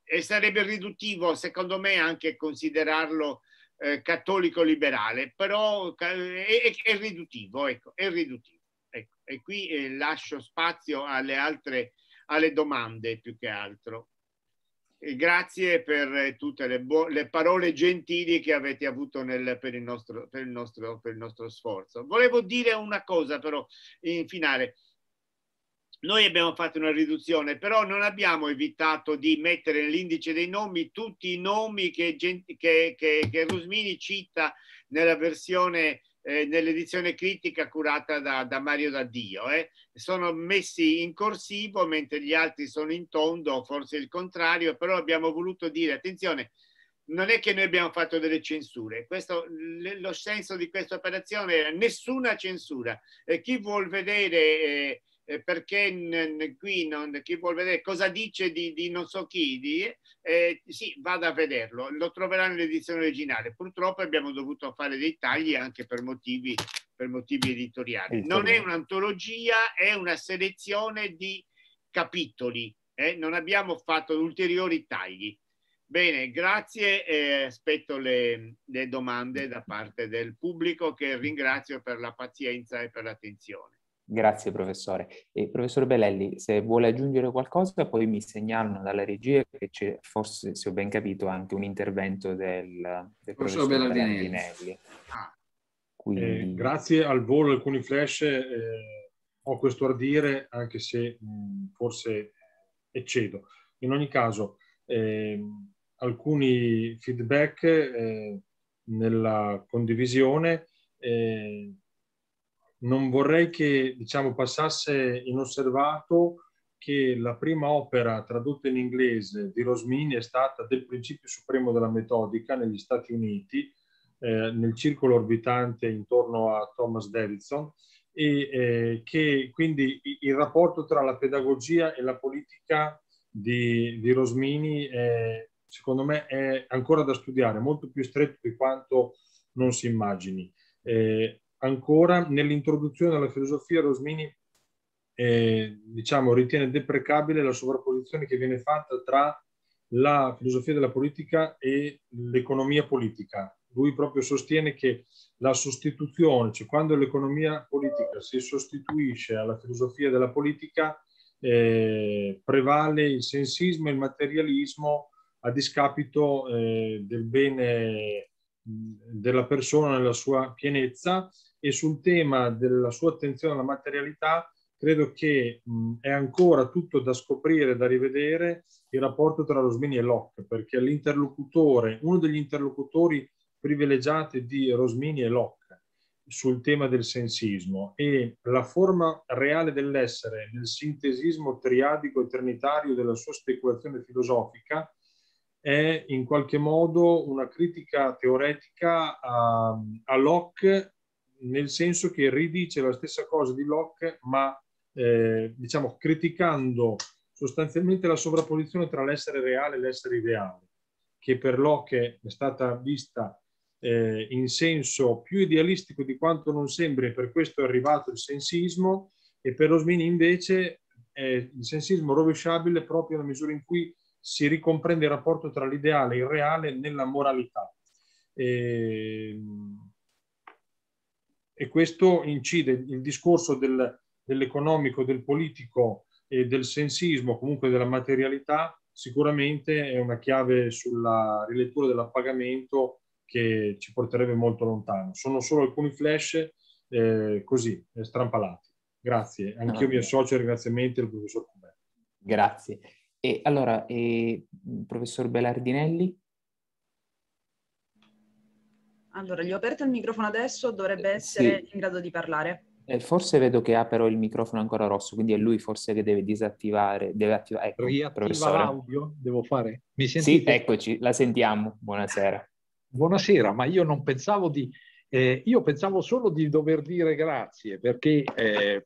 e sarebbe riduttivo, secondo me, anche considerarlo eh, cattolico liberale, però eh, è, è riduttivo, ecco, è riduttivo. Ecco, e qui eh, lascio spazio alle altre alle domande più che altro. E grazie per eh, tutte le, le, parole gentili che avete avuto nel, per, il nostro, per, il nostro, per, il nostro, sforzo. Volevo dire una cosa però in finale. Noi abbiamo fatto una riduzione, però non abbiamo evitato di mettere nell'indice dei nomi tutti i nomi che, che, che, che Rusmini cita nella versione eh, nell'edizione critica curata da, da Mario D'Addio. Eh. Sono messi in corsivo mentre gli altri sono in tondo, forse il contrario, però abbiamo voluto dire, attenzione, non è che noi abbiamo fatto delle censure, questo, lo senso di questa operazione era nessuna censura. Eh, chi vuol vedere eh, eh, perché n- qui non, chi vuol vedere cosa dice di, di non so chi, di, eh, sì, vada a vederlo, lo troverà nell'edizione originale. Purtroppo abbiamo dovuto fare dei tagli anche per motivi, per motivi editoriali. Non è un'antologia, è una selezione di capitoli. Eh? Non abbiamo fatto ulteriori tagli. Bene, grazie e aspetto le, le, domande da parte del pubblico che ringrazio per la pazienza e per l'attenzione. Grazie professore. E, professor Belelli, se vuole aggiungere qualcosa, poi mi segnalano dalla regia che c'è forse, se ho ben capito, anche un intervento del, del professor, professor Bellardinelli. Ah. Quindi... Eh, grazie al volo alcuni flash, eh, ho questo ardire, anche se mh, forse eh, eccedo. In ogni caso, eh, alcuni feedback eh, nella condivisione. Eh, non vorrei che diciamo, passasse inosservato che la prima opera tradotta in inglese di Rosmini è stata del principio supremo della metodica negli Stati Uniti, eh, nel circolo orbitante intorno a Thomas Davidson, e eh, che quindi il rapporto tra la pedagogia e la politica di, di Rosmini è, secondo me è ancora da studiare, molto più stretto di quanto non si immagini. Eh, ancora nell'introduzione alla filosofia Rosmini eh, diciamo, ritiene deprecabile la sovrapposizione che viene fatta tra la filosofia della politica e l'economia politica. Lui proprio sostiene che la sostituzione, cioè quando l'economia politica si sostituisce alla filosofia della politica, eh, prevale il sensismo e il materialismo a discapito eh, del bene della persona nella sua pienezza e sul tema della sua attenzione alla materialità credo che mh, è ancora tutto da scoprire, da rivedere il rapporto tra Rosmini e Locke, perché l'interlocutore, uno degli interlocutori privilegiati di Rosmini e Locke sul tema del sensismo e la forma reale dell'essere nel sintesismo triadico e trinitario della sua speculazione filosofica è in qualche modo una critica teoretica a, a Locke nel senso che ridice la stessa cosa di Locke, ma eh, diciamo criticando sostanzialmente la sovrapposizione tra l'essere reale e l'essere ideale, che per Locke è stata vista eh, in senso più idealistico di quanto non sembri, e per questo è arrivato il sensismo, e per Rosmini invece è il sensismo rovesciabile proprio nella misura in cui si ricomprende il rapporto tra l'ideale e il reale nella moralità. E, ehm, e questo incide il discorso del, dell'economico, del politico e del sensismo, comunque della materialità, sicuramente è una chiave sulla rilettura dell'appagamento che ci porterebbe molto lontano. Sono solo alcuni flash eh, così, eh, strampalati. Grazie, anch'io no, ah, mi associo ai ringraziamenti al professor Cumbello. Grazie. E allora, e, eh, professor Belardinelli? Allora, gli ho aperto il microfono adesso, dovrebbe eh, essere sì. in grado di parlare. Eh, forse vedo che ha però il microfono ancora rosso, quindi è lui forse che deve disattivare, deve attivare. Ecco, Riattiva l'audio, devo fare. Mi sentite? Sì, eccoci, la sentiamo. Buonasera. Buonasera, ma io non pensavo di... Eh, io pensavo solo di dover dire grazie perché eh,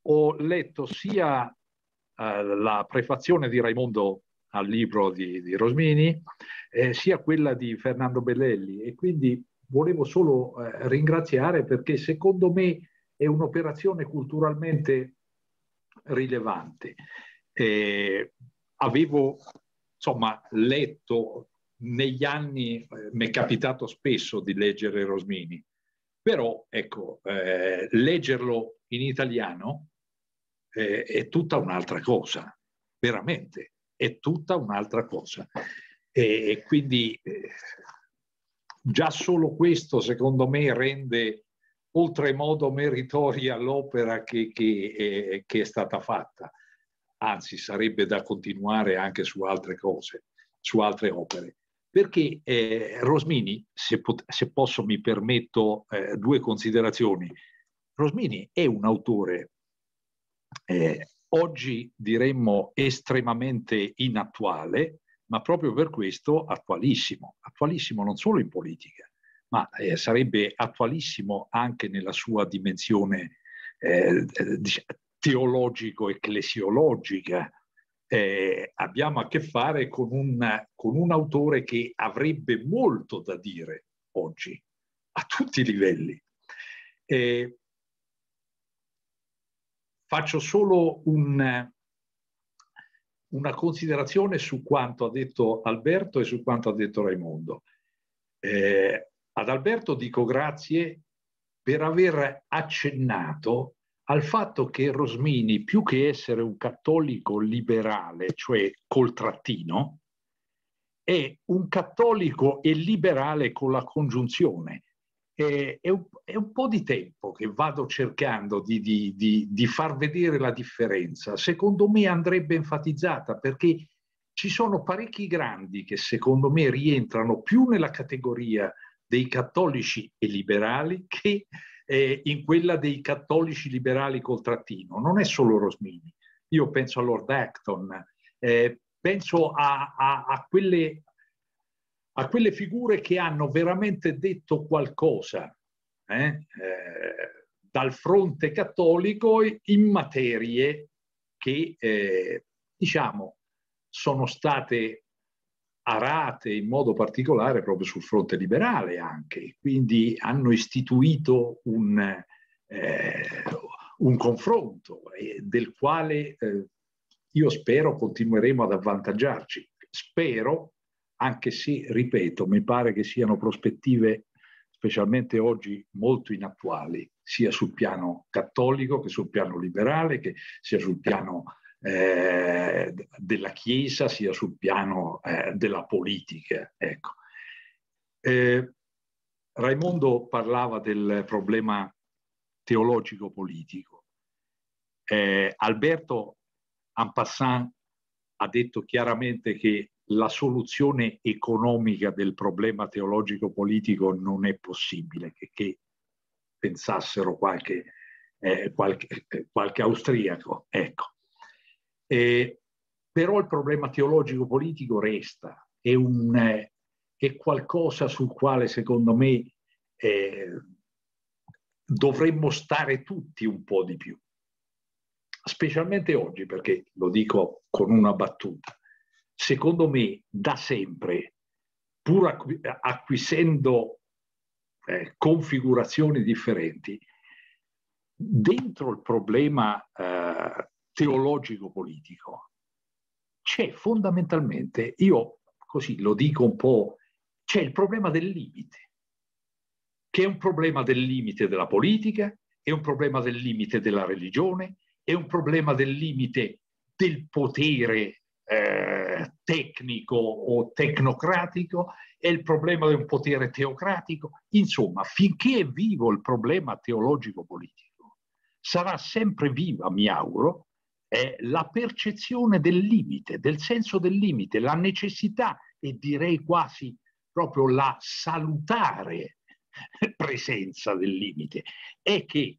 ho letto sia eh, la prefazione di Raimondo al libro di, di Rosmini, eh, sia quella di Fernando Bellelli e quindi volevo solo eh, ringraziare perché secondo me è un'operazione culturalmente rilevante. Eh, avevo insomma letto negli anni, eh, mi è capitato spesso di leggere Rosmini, però ecco, eh, leggerlo in italiano eh, è tutta un'altra cosa, veramente è tutta un'altra cosa. E quindi eh, già solo questo, secondo me, rende oltremodo meritoria l'opera che, che, eh, che, è stata fatta. Anzi, sarebbe da continuare anche su altre cose, su altre opere. Perché eh, Rosmini, se, se, posso mi permetto eh, due considerazioni, Rosmini è un autore oggi diremmo estremamente inattuale, ma proprio per questo attualissimo, attualissimo non solo in politica, ma eh, sarebbe attualissimo anche nella sua dimensione eh, teologico-ecclesiologica. Eh, abbiamo a che fare con un, con un autore che avrebbe molto da dire oggi, a tutti i livelli. Eh, Faccio solo un, una considerazione su quanto ha detto Alberto e su quanto ha detto Raimondo. Eh, ad Alberto dico grazie per aver accennato al fatto che Rosmini, più che essere un cattolico liberale, cioè col trattino, è un cattolico e liberale con la congiunzione, eh, è, un, è, un, po' di tempo che vado cercando di, di, di, di far vedere la differenza. Secondo me andrebbe enfatizzata perché ci sono parecchi grandi che secondo me rientrano più nella categoria dei cattolici e liberali che eh, in quella dei cattolici liberali col trattino. Non è solo Rosmini, io penso a Lord Acton, eh, penso a, a, a, quelle a quelle figure che hanno veramente detto qualcosa eh? Eh, dal fronte cattolico in materie che, eh, diciamo, sono state arate in modo particolare proprio sul fronte liberale anche, quindi hanno istituito un, eh, un confronto eh, del quale eh, io spero continueremo ad avvantaggiarci. Spero anche se, ripeto, mi pare che siano prospettive specialmente oggi molto inattuali, sia sul piano cattolico che sul piano liberale, che sia sul piano eh, della Chiesa, sia sul piano eh, della politica. Ecco. Eh, Raimondo parlava del problema teologico-politico. Eh, Alberto Ampassan ha detto chiaramente che la soluzione economica del problema teologico-politico non è possibile che, che pensassero qualche, eh, qualche, eh, qualche, austriaco. Ecco. Eh, però il problema teologico-politico resta, è, un, eh, è, qualcosa sul quale secondo me eh, dovremmo stare tutti un po' di più, specialmente oggi, perché lo dico con una battuta secondo me, da sempre, pur acquisendo eh, configurazioni differenti, dentro il problema eh, teologico-politico c'è fondamentalmente, io così lo dico un po', c'è il problema del limite, che è un problema del limite della politica, è un problema del limite della religione, è un problema del limite del potere eh, tecnico o tecnocratico, è il problema di un potere teocratico. Insomma, finché è vivo il problema teologico-politico, sarà sempre viva, mi auguro, eh, la percezione del limite, del senso del limite, la necessità e direi quasi proprio la salutare <laughs> presenza del limite. È che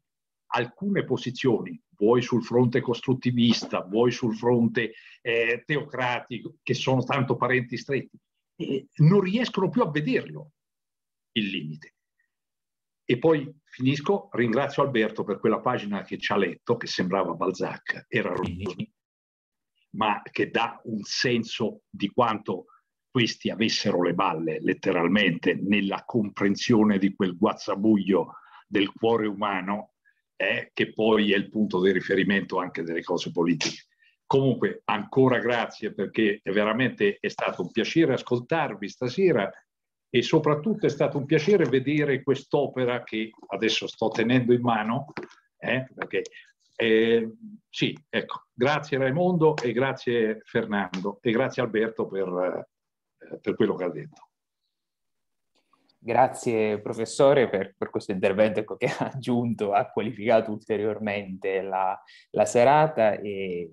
alcune posizioni vuoi sul fronte costruttivista, vuoi sul fronte eh, teocratico, che sono tanto parenti stretti, eh, non riescono più a vederlo il limite. E poi finisco, ringrazio Alberto per quella pagina che ci ha letto, che sembrava Balzac, era Rossini, ma che dà un senso di quanto questi avessero le balle, letteralmente, nella comprensione di quel guazzabuglio del cuore umano eh, che poi è il punto di riferimento anche delle cose politiche. Comunque, ancora grazie perché è veramente è stato un piacere ascoltarvi stasera e soprattutto è stato un piacere vedere quest'opera che adesso sto tenendo in mano. Eh, perché, eh, sì, ecco, grazie Raimondo e grazie Fernando e grazie Alberto per, eh, per quello che ha detto. Grazie professore per, per, questo intervento che ha aggiunto, ha qualificato ulteriormente la, la serata e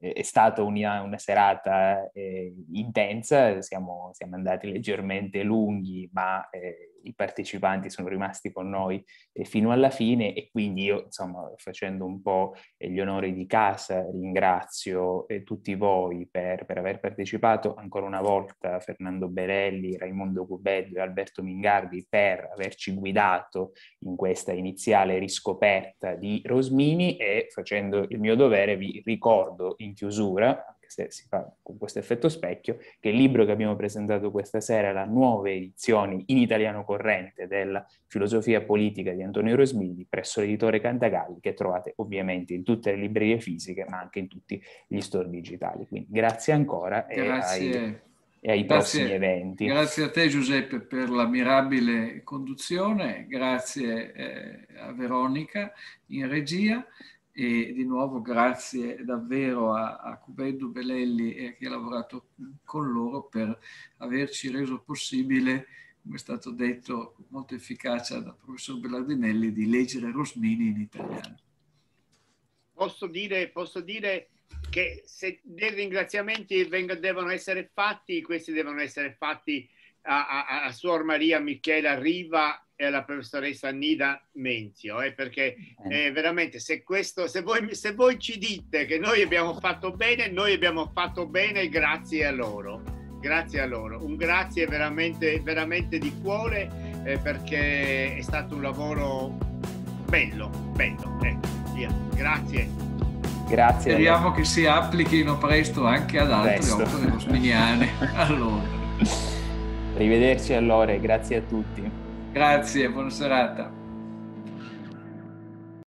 eh, è stata una, una serata eh, intensa, siamo, siamo, andati leggermente lunghi ma eh, i partecipanti sono rimasti con noi fino alla fine e quindi io, insomma, facendo un po' gli onori di casa, ringrazio eh, tutti voi per, per aver partecipato, ancora una volta Fernando Berelli, Raimondo Cubello e Alberto Mingardi per averci guidato in questa iniziale riscoperta di Rosmini e facendo il mio dovere vi ricordo in chiusura, se si fa con questo effetto specchio, che il libro che abbiamo presentato questa sera, la nuova edizione in italiano corrente della filosofia politica di Antonio Rosmini presso l'editore Cantagalli, che trovate ovviamente in tutte le librerie fisiche, ma anche in tutti gli store digitali. Quindi grazie ancora grazie. e ai, e ai grazie. prossimi eventi. Grazie a te Giuseppe per l'ammirabile conduzione, grazie eh, a Veronica in regia e di nuovo grazie davvero a, a Cubeddu Belelli e a chi ha lavorato con loro per averci reso possibile, come è stato detto con molta efficacia dal professor Bellardinelli, di leggere Rosmini in italiano. Posso dire, posso dire che se dei ringraziamenti venga, devono essere fatti, questi devono essere fatti a, a, a Suor Maria Michela Riva e alla professoressa Nida Menzio, eh, perché eh, veramente se, questo, se, voi, se voi ci dite che noi abbiamo fatto bene, noi abbiamo fatto bene grazie a loro. Grazie a loro, un grazie veramente, veramente di cuore eh, perché è stato un lavoro bello, bello. Ecco, via. Grazie. Grazie. Speriamo che si applichino presto anche ad altre opere bosminiane. allora. Arrivederci allora grazie a tutti. Grazie, buona serata.